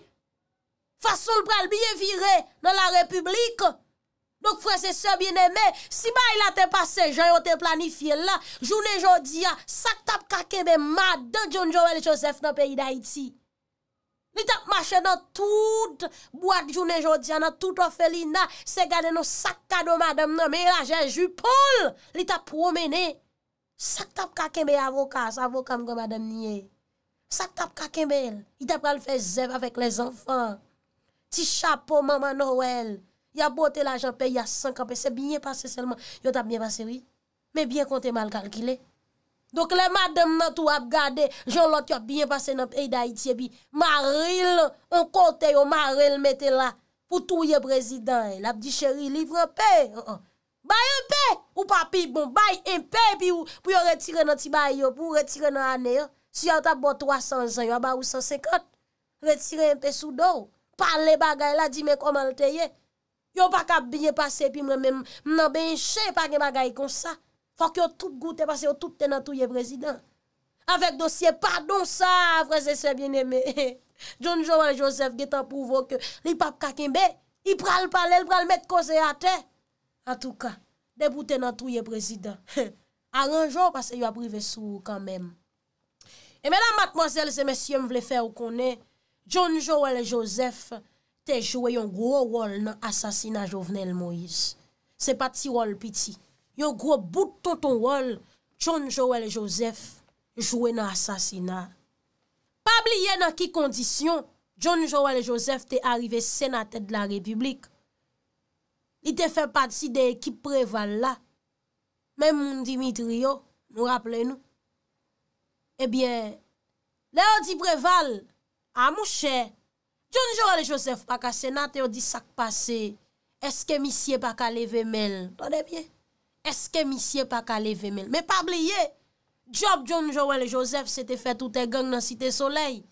fason l pral biye vire nan la republik, pou jol te eksplike. Donk fwese se bieneme, si ba il a te pase, jen yo te planifiye la, jounen jodi ya, sak tap kakebe maden joun jowel josef nan peyi da iti. Li tap mache nan tout, mwak jounen jodi ya nan tout ofeli na, se gade nou sak kado madem nan, me la jen ju pol, li tap promene, sak tap kakebe avokas, avokam go madem nye. Sak tap kakebe el, li tap kal fe zeb avèk les anfan, ti chapo maman noel, Ya bote la janpe, ya sankanpe, se binye pase selman. Yo tap binye pase ri, me binye konte mal kalkile. Dok le madem nan tou ap gade, jolot yo ap binye pase nan pey da itye bi. Maril, an konte yo, maril mette la, pou touye prezident, la di cheri, livre pe. Baye un pe, ou papi, bon, baye un pe, pou yo retire nan ti baye yo, pou yo retire nan ane yo. Si yo tap bote 300 an, yo ap ba ou 150. Retire un pe sou do. Parle bagay la, di me komanteye yo. Yo pa kap binye pase pi mwen men mnen benche pa gen bagay kon sa. Fwa ki yo tout goute pase yo tout tenan touye prezident. Awek dosye pardon sa, prezese se bien eme. John Joelle Joseph getan pouvo ke li pap kakenbe. I pral pale, pral met kose ate. An touka, debout tenan touye prezident. An anjou pase yo aprive sou kan men. E menan matmozelle se mesye mvle fe ou konen. John Joelle Joseph. te jouwe yon gro wol nan asasina Jovenel Moïse. Se pati wol piti. Yon gro bout ton ton wol, John Joel Joseph, jouwe nan asasina. Pabli ye nan ki kondisyon, John Joel Joseph te arrive senatèd la republik. Li te fe pati de ekip Preval la. Men moun Dimitri yo, nou rapple nou. Ebyen, eh leo di Preval, a ah, mou chè, John Joël Joseph pa ka senate yo di sakpase, eske misye pa ka leve mel. Ton e bie? Eske misye pa ka leve mel. Me pabli ye, job John Joël Joseph se te fet ou te gang nan Site eh Soleil.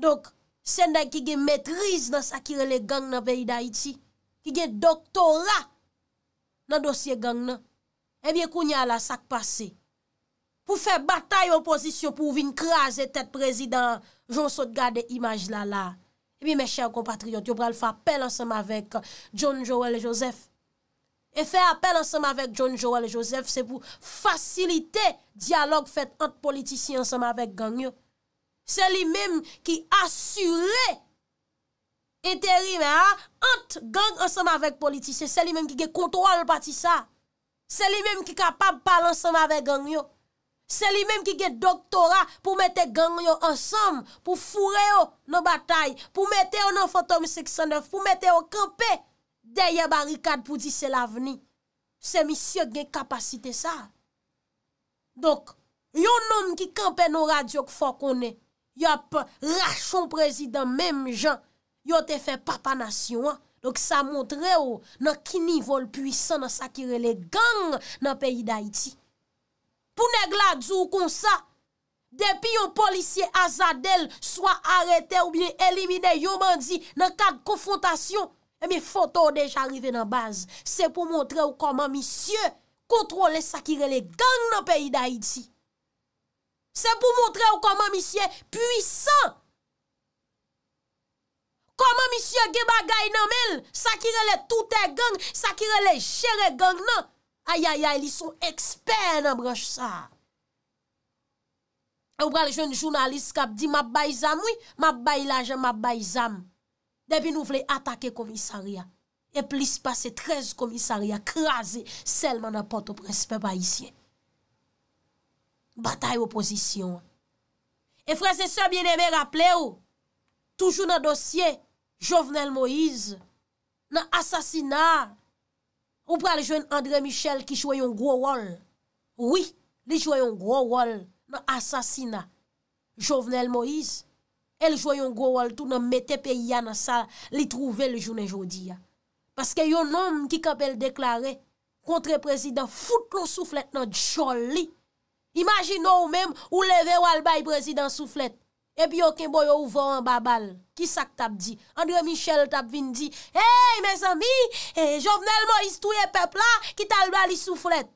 Dok, senday ki ge metriz nan sakirele gang nan peyi da iti. Ki ge doktorat nan dosye gang nan. E bie kounya la sakpase. Pou fe batay oposisyon pou vin kraze tet prezident John Sotgade imaj la la. E bi mè chèvè kompatriyot, yo pral fè apèl ansem avèk John, Joel et Joseph. E fè apèl ansem avèk John, Joel et Joseph, se pou fasilite diyalog fèt ant politisyen ansem avèk gang yo. Sè li mèm ki asurè etèri mè ha, ant gang ansem avèk politisyen, sè li mèm ki ge kontouan l pati sa. Sè li mèm ki kapab pal ansem avèk gang yo. Se li menm ki ge doktora pou mette gang yo ansam pou fure yo nan batay, pou mette yo nan fantom 69, pou mette yo kampe deye barikad pou di se la veni. Se misye gen kapasite sa. Dok, yo nanm ki kampe nou radyok fok one, yo pa rachon prezident menm jan, yo te fe papanasyon. Dok sa montre yo nan kini vol pwisan nan sakire le gang nan peyi da iti. pou ne gladzou kon sa, depi yon polisye azadel swa arete ou bine elimine yon mandi nan kag konfrontasyon, e mi foto ou deje arrive nan baz, se pou montre ou koman misye kontrole sakirele gang nan peyi da iti. Se pou montre ou koman misye puisan, koman misye gebagay nan men, sakirele toute gang, sakirele chere gang nan, Ayayay, li son eksper nan broche sa. E ou bra li joun jounalist kap di, ma bay zam, oui, ma bay laje, ma bay zam. Depi nou vle atake komissaria. E plis pase trez komissaria, krasi selman apote o presepe bayisyen. Batay oposisyon. E fre se sobyen e be rapple ou, toujou nan dosye, Jovenel Moïse, nan asasina, Ou pral jwen André Michel ki jwen yon gwo wol. Oui, li jwen yon gwo wol nan asasina. Jovenel Moïse, el jwen yon gwo wol tou nan mette pe ya nan sa li trouve le jounen jodi ya. Paske yon nom ki kapel deklare kontre prezident fout nou souflet nan joli. Imaginou mèm ou leve wal bay prezident souflet. E pi okin bo yo ouvo an babal. Yissak tap di, André Michel tap vin di, Hey, mes amis, eh, jovenel mo istouye pepla ki talba li souflet.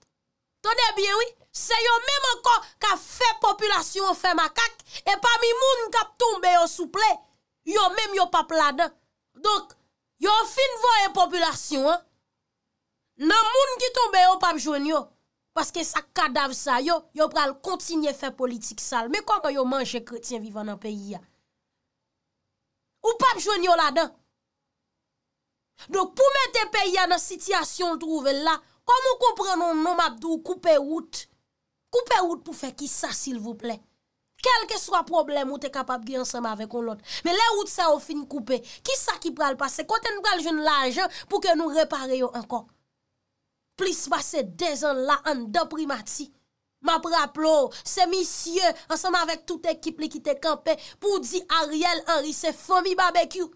Tone bien, oui, se yo mèm ankon ka fe populasyon fe makak, e pa mi moun kap tombe yo souple, yo mèm yo papla dan. Donk, yo fin voye populasyon, nan moun ki tombe yo pape joun yo, paske sa kadav sa yo, yo pral kontinye fe politik sal, me kong yo manje kretien vivan an peyi ya. Ou pap jwen yo la den? Dok pou mè te pe ya nan sityasyon trouve la, komou kompren nou nomadou koupe wout? Koupe wout pou fe ki sa sil vouple? Kelke swa problem ou te kapab gen ansama avek ou lot. Me le wout sa ou fin koupe. Ki sa ki pral pase? Kote nou pral jwen la ajan pou ke nou repare yo ankon. Plis pase dezen la an deprimati. Ma praplou, se misye, anseman vek tout ekip li ki te kampe, pou di Ariel Henry se fomi babekyou.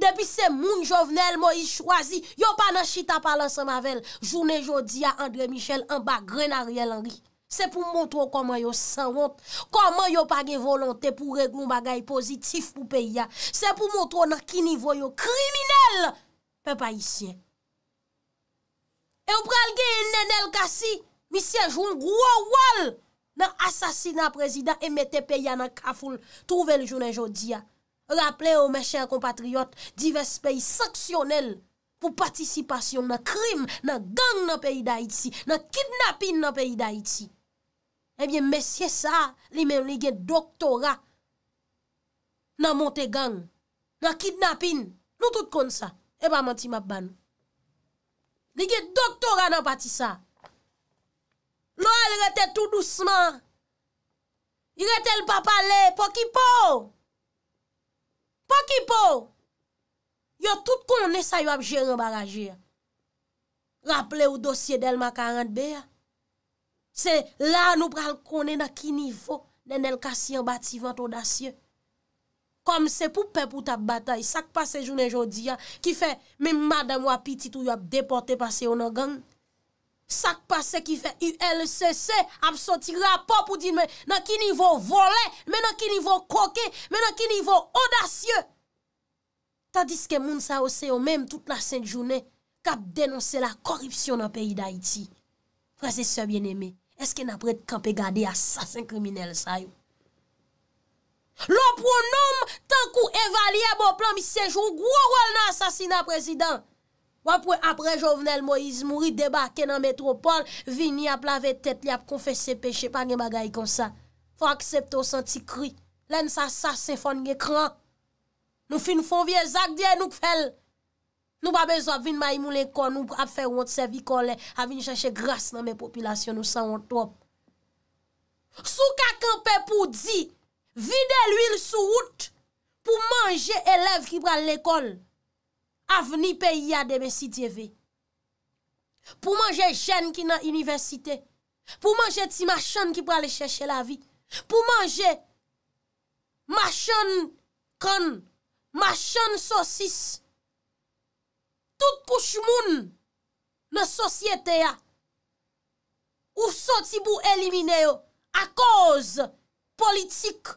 Depi se moun jovenel mo yi chwazi, yo pa nan chita palan seman vel, jounen jodi a Andre Michel an bagren Ariel Henry. Se pou montrou koman yo sanwant, koman yo pa gen volante pou regoun bagay pozitif pou peya. Se pou montrou nan ki nivou yo kriminel, pe pa yi syen. E ou pral gen yi nenel kasi, misye joun gwa wal nan asasina prezida emete peya nan kafoul touvel jounen jodia. Raple ou me chèr kompatriot divers peyi saksyonel pou patisipasyon nan krim, nan gang nan peyi da iti, nan kidnapin nan peyi da iti. Ebyen eh mesye sa, li men li gen doktora nan monte gang, nan kidnapin, nou tout kon sa, eba eh manti map ban. Li gen doktora nan pati sa, Nou al rete tout douceman. I rete l papale, pokipo. Pokipo. Yo tout konen sa yo ap jerembaraje. Raple ou dosye del makarande be ya. Se la nou pral konen na ki nivou nen el kasyen bati vantou dasye. Kom se pou pe pou tap batay, sak pase jounen jodi ya, ki fe men mada mwa piti tou yo ap depote pase yon geng. Sak pase ki fe ULCC, absoti rapop ou di men nan ki nivou volè, men nan ki nivou koke, men nan ki nivou odasyè. Tadis ke moun sa ose yo menm tout nan sen jounè, kap denonse la koripsyon nan peyi d'Haïti. Frase se bien eme, eske nan prete kanpe gade asasin kriminel sa yo? Lo pronom, tankou evalye bo plan mi sejou, gwo wèl nan asasina prezident. Wapwe apre jovenel Moïse Mouri debake nan metropole, vini ap lave tet li ap konfese peche pa gen bagay kon sa. Fwa aksepto san ti kri. Len sa sa se fon gen kran. Nou fin fon vie zak diye nou kvel. Nou ba bezop vini mayimou le kon, nou ap fe wote se vikon le, ap vini chache grase nan me popilasyon nou san wote wote. Sou kakon pe pou di, vide l'huil sou wout, pou manje elev ki pral le kol. Avni pe yade me si djeve. Pou manje jen ki nan universite. Pou manje ti machan ki prale chèche la vi. Pou manje machan kon, machan sosis. Tout kouch moun nan sosyete ya. Ou soti pou elimine yo. A koz politik,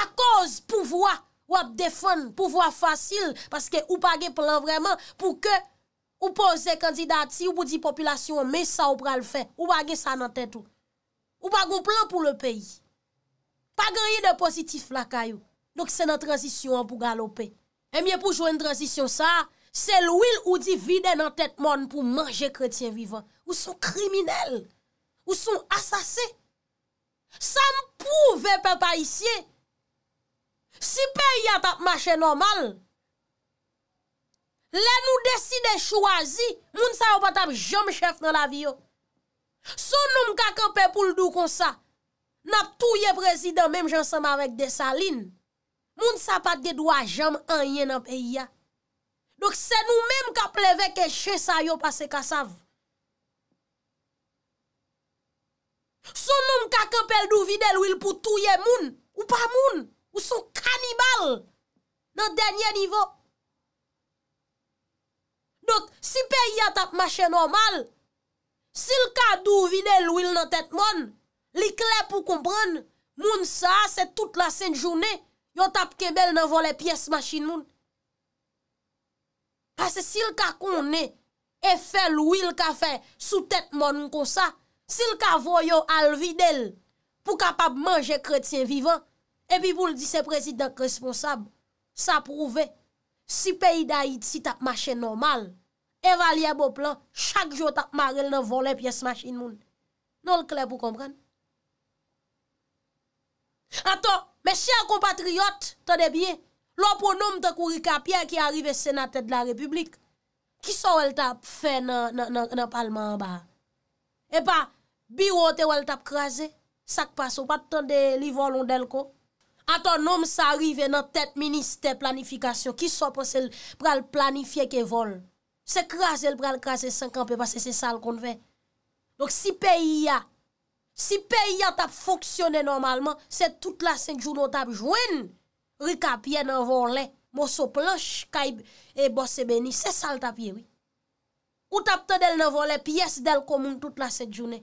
a koz pouvoa. Ou ap defon pou vwa fasil, paske ou pa ge plan vreman pou ke ou pose kandidati ou pou di populasyon me sa ou pral fe, ou pa ge sa nan tet ou. Ou pa goun plan pou le peyi. Pa ganyen de pozitif la kayo. Dok se nan transisyon pou galope. E miye pou joun nan transisyon sa, se lwil ou di vide nan tet mon pou manje kretien vivan. Ou son kriminel. Ou son asase. Sa m pou vepe pa isye. Si pe yon tap mache normal, le nou deside chwazi, moun sa yon patap jom chef nan la vyo. Son noum kakon pe pou ldou konsa, nap touye prezident, mèm jansam avèk de salin, moun sa pat de dwa jom anyen nan pe yon. Dok se noum mèm ka pleve ke che sa yon pase kasav. Son noum kakon pe ldou vide lwil pou touye moun, ou pa moun. ou sou kanibal nan denye nivou. Donk, si pe yon tap mache normal, sil ka dou vide l wil nan tet mon, li kle pou kompran, moun sa, se tout la sen jounen, yon tap kebel nan vo le piyes mache moun. Pase sil ka konen, e fe l wil ka fe sou tet mon kon sa, sil ka voyon al vide l, pou kapap manje kretien vivan, Epi pou l di se prezidak responsab, sa prouve, si peyi da it si tap mache normal, evalye bo plan, chak jo tap mare l nan vole piye smash in moun. Non l kle pou kompran. Aton, mes chèr kompatriot, tade biye, lò pou noum tak ou rika piye ki arrive senatèd la republik, ki so wèl tap fè nan palman ba? Epa, eh biro te wèl tap kreze, sak paso pat tande li volon del ko, A ton nom sa arrive nan tèt minister planifikasyon, ki so pa sel pral planifiye ke vol. Se kras el pral kras el sankan, pe pa se se sal kon ve. Dok si pe yi ya, si pe yi ya tap foksyone normalman, se tout la senk joun ou tap jwen, rikapye nan vol le, moso plosh kaib e bosebe ni, se sal tap ye we. Ou tap te del nan vol le, piyes del kon moun tout la senk joun e.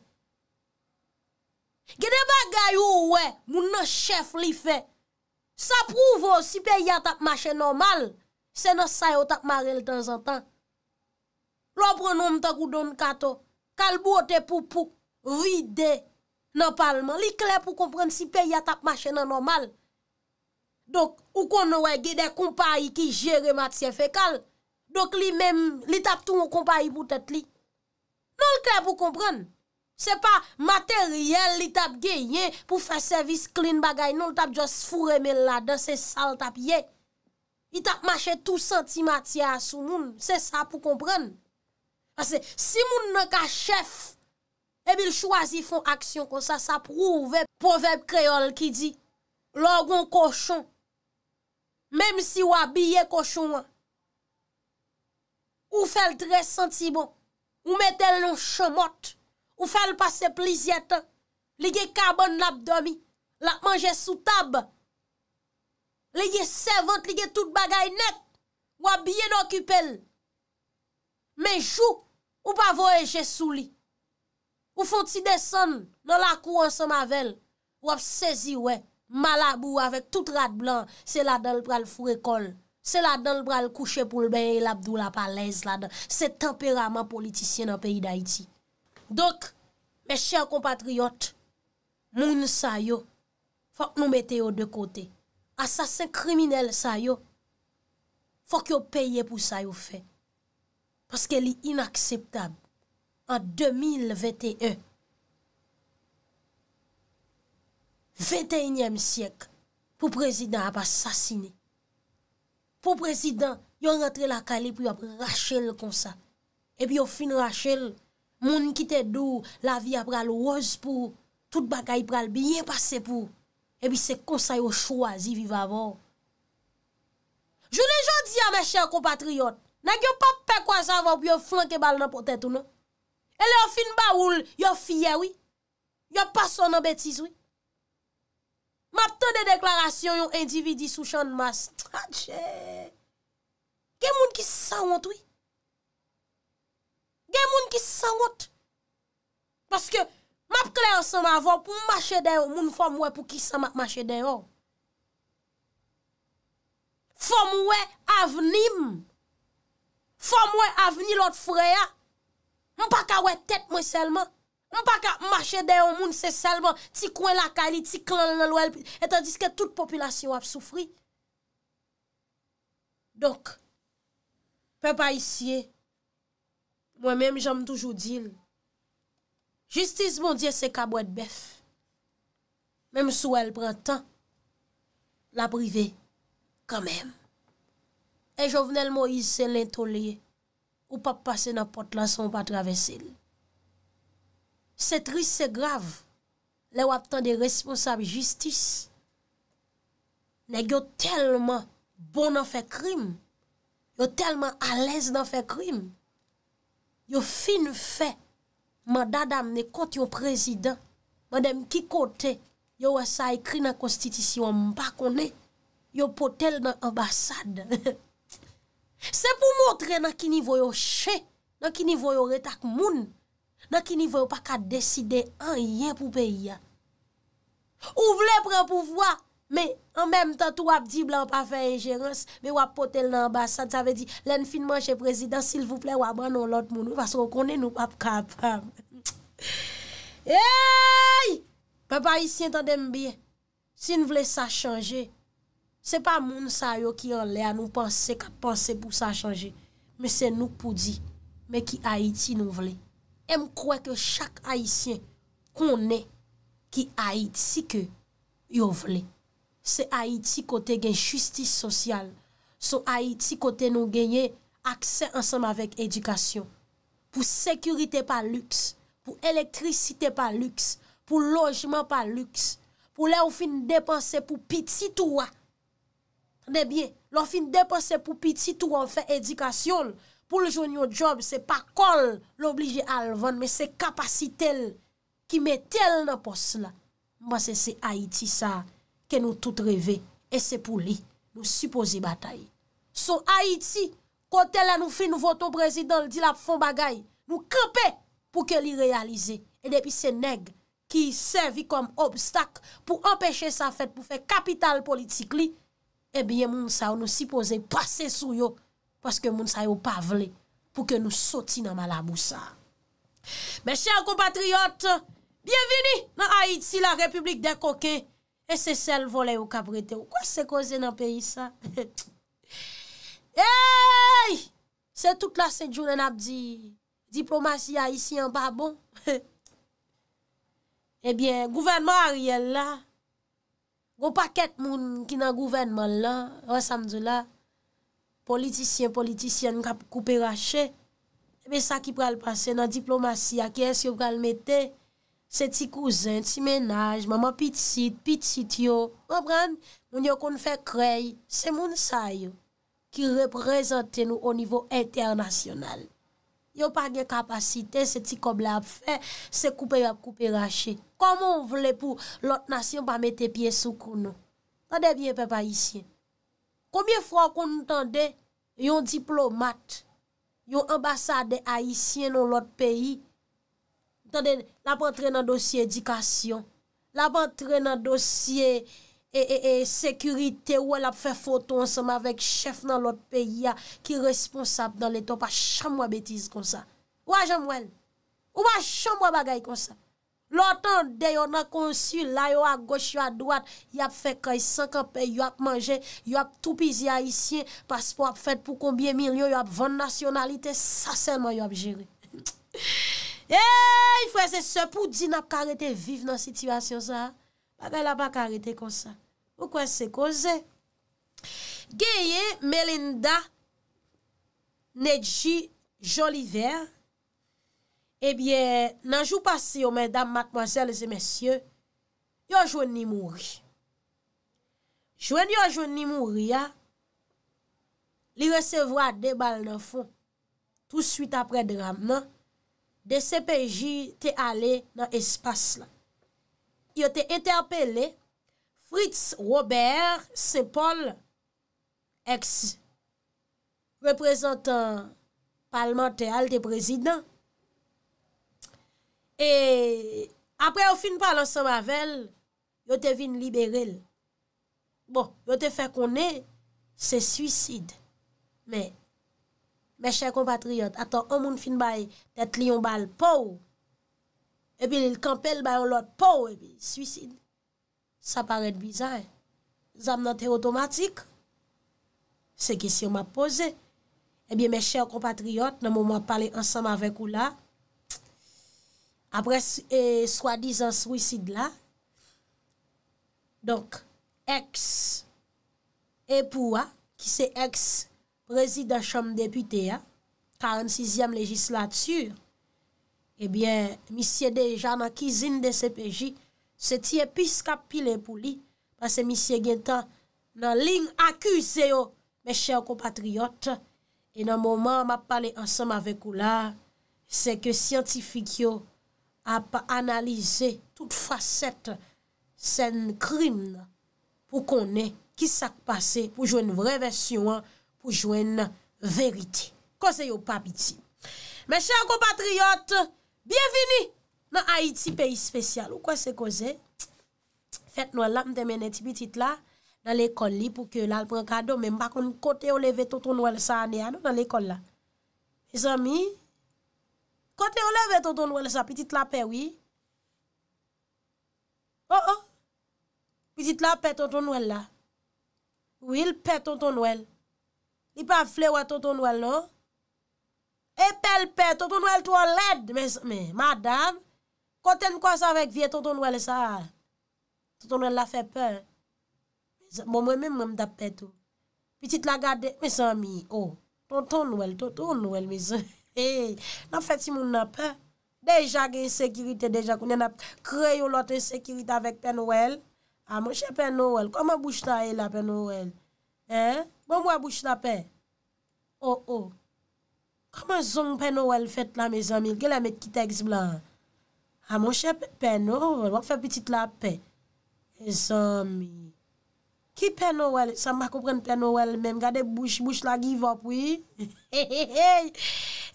Gede bagay ou we, moun nan chef li fe, Sa prouve, si pe y a tap mache normal, se nan sayo tap mare l dan zantan. Lo prenoum ta kou don kato, kal bo te pou pou vide nan palman. Li kle pou kompren si pe y a tap mache nan normal. Dok, ou kon nouwe gede kompayi ki jere matse fekal. Dok li men, li tap tou mou kompayi boutet li. Non le kle pou kompren. se pa materyel li tap geyen pou fè servis klin bagay, nou li tap jòs furemel la dan se sal tap ye. Li tap mache tout sentimat ya sou moun, se sa pou kompren. Asè, si moun nou ka chef, e bil chwazi fon aksyon kon sa, sa pou ouve povep kreol ki di, lògon koshon, mèm si wabye koshon, ou fè l'dre sentiment, ou metè l'on chomot, Ou fal pase pliziet, li ge karbon l'abdomi, la manje sou tab, li ge sevent, li ge tout bagay net, wap biye n'okupel. Menjou, ou pa voyeje sou li, ou fonti deson, nan la kou ansan mavel, wap sezi we, malabou avek tout rat blan, se la dal pral furekol, se la dal pral kouche pou l'benye l'abdou la palez, se temperament politisyen an peyi da iti. Dok, mè chèr kompatriyot, loun sa yo, fòk nou mette yo de kote. Asasin kriminel sa yo, fòk yo peye pou sa yo fè. Paske li inakseptab, an 2021, 21èm syek, pou prezident ap asasine. Pou prezident, yo rentre la kale pou yo ap rachel kon sa. E pi yo fin rachel, moun ki te dou la vi ap pral waz pou, tout bakay pral biye pase pou, ebi se konsay yo chwazi viv avon. Jounen joun di a me chen komatriot, nan ki yo pape kwa zavon pou yo flanke bal nan potetou nan. E le yo fin ba oul yo fye wii, yo pason nan betis wii. Map ton de deklarasyon yo endividi sou chan mas. Gen moun ki sa want wii, gen moun ki sa wot. Paske, map kle ansan avon pou mwache deyo, moun fom wè pou ki sa mwache deyo. Fom wè avenim. Fom wè aveni lot freya. Mw pa ka wè tet mwen selman. Mw pa ka mwache deyo moun se selman, ti kwen la kali, ti klon lel wè, etan diske tout populasy wap soufri. Dok, pe pa isye, Mwen menm janm toujou di l. Justice moun diye se kabou et bef. Menm sou el pran tan. La prive, kan menm. E jo vnen l mo yise l entolye. Ou pa pase nan pot la son pa travesse l. Se trise se grav. Le wap tan de responsable justice. Nè gyo telman bon nan fe krim. Gyo telman alèz nan fe krim. Yo fin fe, man dadam ne kote yo prezident, man dem ki kote, yo asa ekri nan konstitisyon mpa kone, yo potel nan ambasade. Se pou motre nan ki nivou yo che, nan ki nivou yo retak moun, nan ki nivou yo pa ka deside an yen pou peya. Ou vle pre pou vwa, Men, an menm tan tou wap di blan pa fe injerans, be wap potel nan ambasad, sa ve di, len finman che prezident, sil vouple wap anon lot moun ou, fasyon konen nou pap kapam. Eyyy! Pepa Haitien tan dem biye, si nou vle sa chanje, se pa moun sa yo ki an le a nou panse, ka panse pou sa chanje, me se nou poudi, me ki Haiti nou vle. E m kwe ke chak Haitien, konen ki Haiti ke yo vle. E, Se Haiti kote gen justice sosyal, sou Haiti kote nou genye aksè ansèm avèk edikasyon. Pou sekurite pa lüks, pou elektrisite pa lüks, pou lojman pa lüks, pou lè ou fin depanse pou piti touwa. Nè bie, lè ou fin depanse pou piti touwa ou fè edikasyon. Pou lè joun yo job, se pa kol l'oblije alvan, mè se kapasitel ki mè tel nan pos la. Mwen se se Haiti sa a ...ke nou tout revè... ...e se pou li nou suppose bataï. Sou Haiti... ...kote la nou fi nou voto prezidol... ...di la pou fon bagay... ...mou krepe pou ke li realize... ...e depi se neg ki servi kom obstak... ...pou empèche sa fèt... ...pou fè kapital politik li... ...e bie moun sa ou nou suppose... ...passe sou yo... ...pou ke moun sa yo pa vle... ...pou ke nou soti nan Malabousa. Mè chèr kompatriot... ...bienvini nan Haiti la Republik de Koke... E se sel vole ou kap rete ou. Kwa se koze nan peyi sa? Eyy! Se tout la se jounen ap di diplomasy ya isi an pa bon. Ebyen, eh gouvenman a riyel eh la. Gopaket moun ki nan gouvenman la. An samdou la. Politisyen politisyen kap koupe rache. Ebyen sa ki pral pase nan diplomasy ya. Ke es yo pral mette? Ebyen sa ki pral pase nan diplomasy ya. Se ti kouzen, ti menaj, maman pit sit, pit sit yo. Mwen pren, mwen yo kon fè krey, se moun sa yo ki reprezente nou o nivou internasyonal. Yo pa gen kapasite, se ti kobla ap fè, se koupey ap koupey rachè. Koman vle pou lot nasyon pa mette piye soukoun nou? Nan devye pep ayisyen. Koman fwa kon nou tande, yon diplomat, yon ambasade ayisyen nou lot peyi, La pa entre nan dosye edikasyon La pa entre nan dosye E, e, e, sekurite Ou el ap fe foton Sama vek chef nan lot peyi ya Ki responsab nan leto Pa chamwa betiz kon sa Ou a jom wel Ou a chamwa bagay kon sa Lotan dey yo nan konsul La yo a goch yo a dwat Yo ap fe kaj sankan peyi Yo ap manje Yo ap tupizi a isye Paspo ap fet pou kombye milyon Yo ap vende nasyonalite Sase man yo ap jere Tsk, tsk, tsk Eyyy, fwese se pou di nap karete vive nan sitivasyon sa. Pwede la pa karete konsa. Pwè kwen se kose? Gyeye Melinda Neji Joliver, ebyen nanjou pasi yo mèdam, mackmonser, lese mèsyon, yon joun ni mouri. Joun yon joun ni mouri ya, li resevwa de bal nan fon, tout suite apre dram nan, De se peji te ale nan espas la. Yo te ete apele Fritz Robert Seppol ex-reprezentant parlemental de prezident. E apre ou fin pa lan se mavel, yo te vin liberel. Bon, yo te fe konen se suicide. Men. Me chè compatriote, ato, omoun fin baye, tè t'lion bal pou, epi lè l'kampel baye on lòt pou, epi, swisid. Sa pare d'biza, zam nan tè otomatik. Se kè si yo m'a pose, epi, eh me chè compatriote, nan mou mwa pale ansam avèk ou la, apre swadiz an swisid la, donk, eks, epou wa, ki se eks, prezident chanm depite ya, 46e legislatur, ebyen, misye deja nan kizin de sepeji, se tiye piska pile pou li, pase misye gen tan nan ling akuse yo, meche yo komatriot, e nan mouman ma pale ansanm avek ou la, se ke siyantifik yo, ap analize tout facet, se n krim pou konen, ki sak pase pou jwen vreve syon an, pou jwen verite. Kose yo papi ti. Meshe akou patriyot, bienvini nan Haiti peyi spesyal. Ou kwa se kose? Fet nou alam demene ti bitit la nan lekol li pou ke lal prekado men bakon kote oleve tonton nou el sa ane anou nan lekol la. E zami, kote oleve tonton nou el sa, bitit la pe wii? Oh oh, bitit la pe tonton nou el la. Wii l pe tonton nou el. I pa fle wè Toton Noel nou. E pel pe, Toton Noel tou an led. Mè, madame. Kote n kwa sa vek vie Toton Noel sa. Toton Noel la fe pe. Mè mè mè mè mè mè da pe tou. Petit la gade, mè san mi. O, oh, Toton Noel, Toton Noel mè zè. E, nan fet si moun ap. Deja gen sekirite, deja kounen ap. Kre yon lote sekirite avèk pe Noel. A ah, mè che pe Noel. Koman bouj ta e la pe Noel? E? E? Mwen mwen bouche la pe. O, oh, o. Oh. Koman zon pe noel fèt la, me zami? Gè la met ki teks blan. A mwen chè pe noel, mwen fè piti la pe. Me zami. Ki pe noel? San mwen koupèn pe noel mèm. Gade bouche, bouche la givop, wè. He, he, he.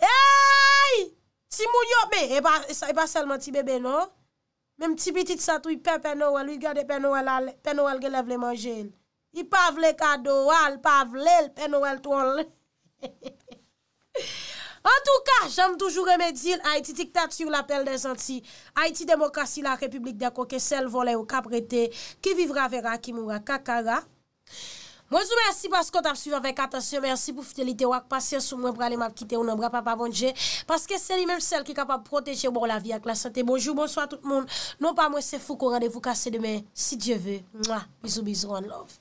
Hey! Si moun yobe, e pa, e, e pa selman ti bebe, no? Mèm ti piti satou, pe pe noel, wè gade pe noel, pe noel gè lev le manjèl. I pavle kado al, pavle l, pen ou el tol. En tou ka, jen toujou remedil, Haiti diktat sur la pel non, bon de zanti. Haiti demokrasi la republik deko, ke sel vole ou kap rete, ki vivra vera, ki moura kakara. Mwen sou mersi paskot ap suivan vek atasyon, mersi pou fidelite wak pasyansou mwen pralim ap kite ou nan bra pa pa bonje, paske seli menm sel ki kap ap proteje mwen la vi ak la sante. Bonjou, monswa tout moun, non pa mwen se fou kou randevou kase demen, si Djeve, mwa, mizou mizou an love.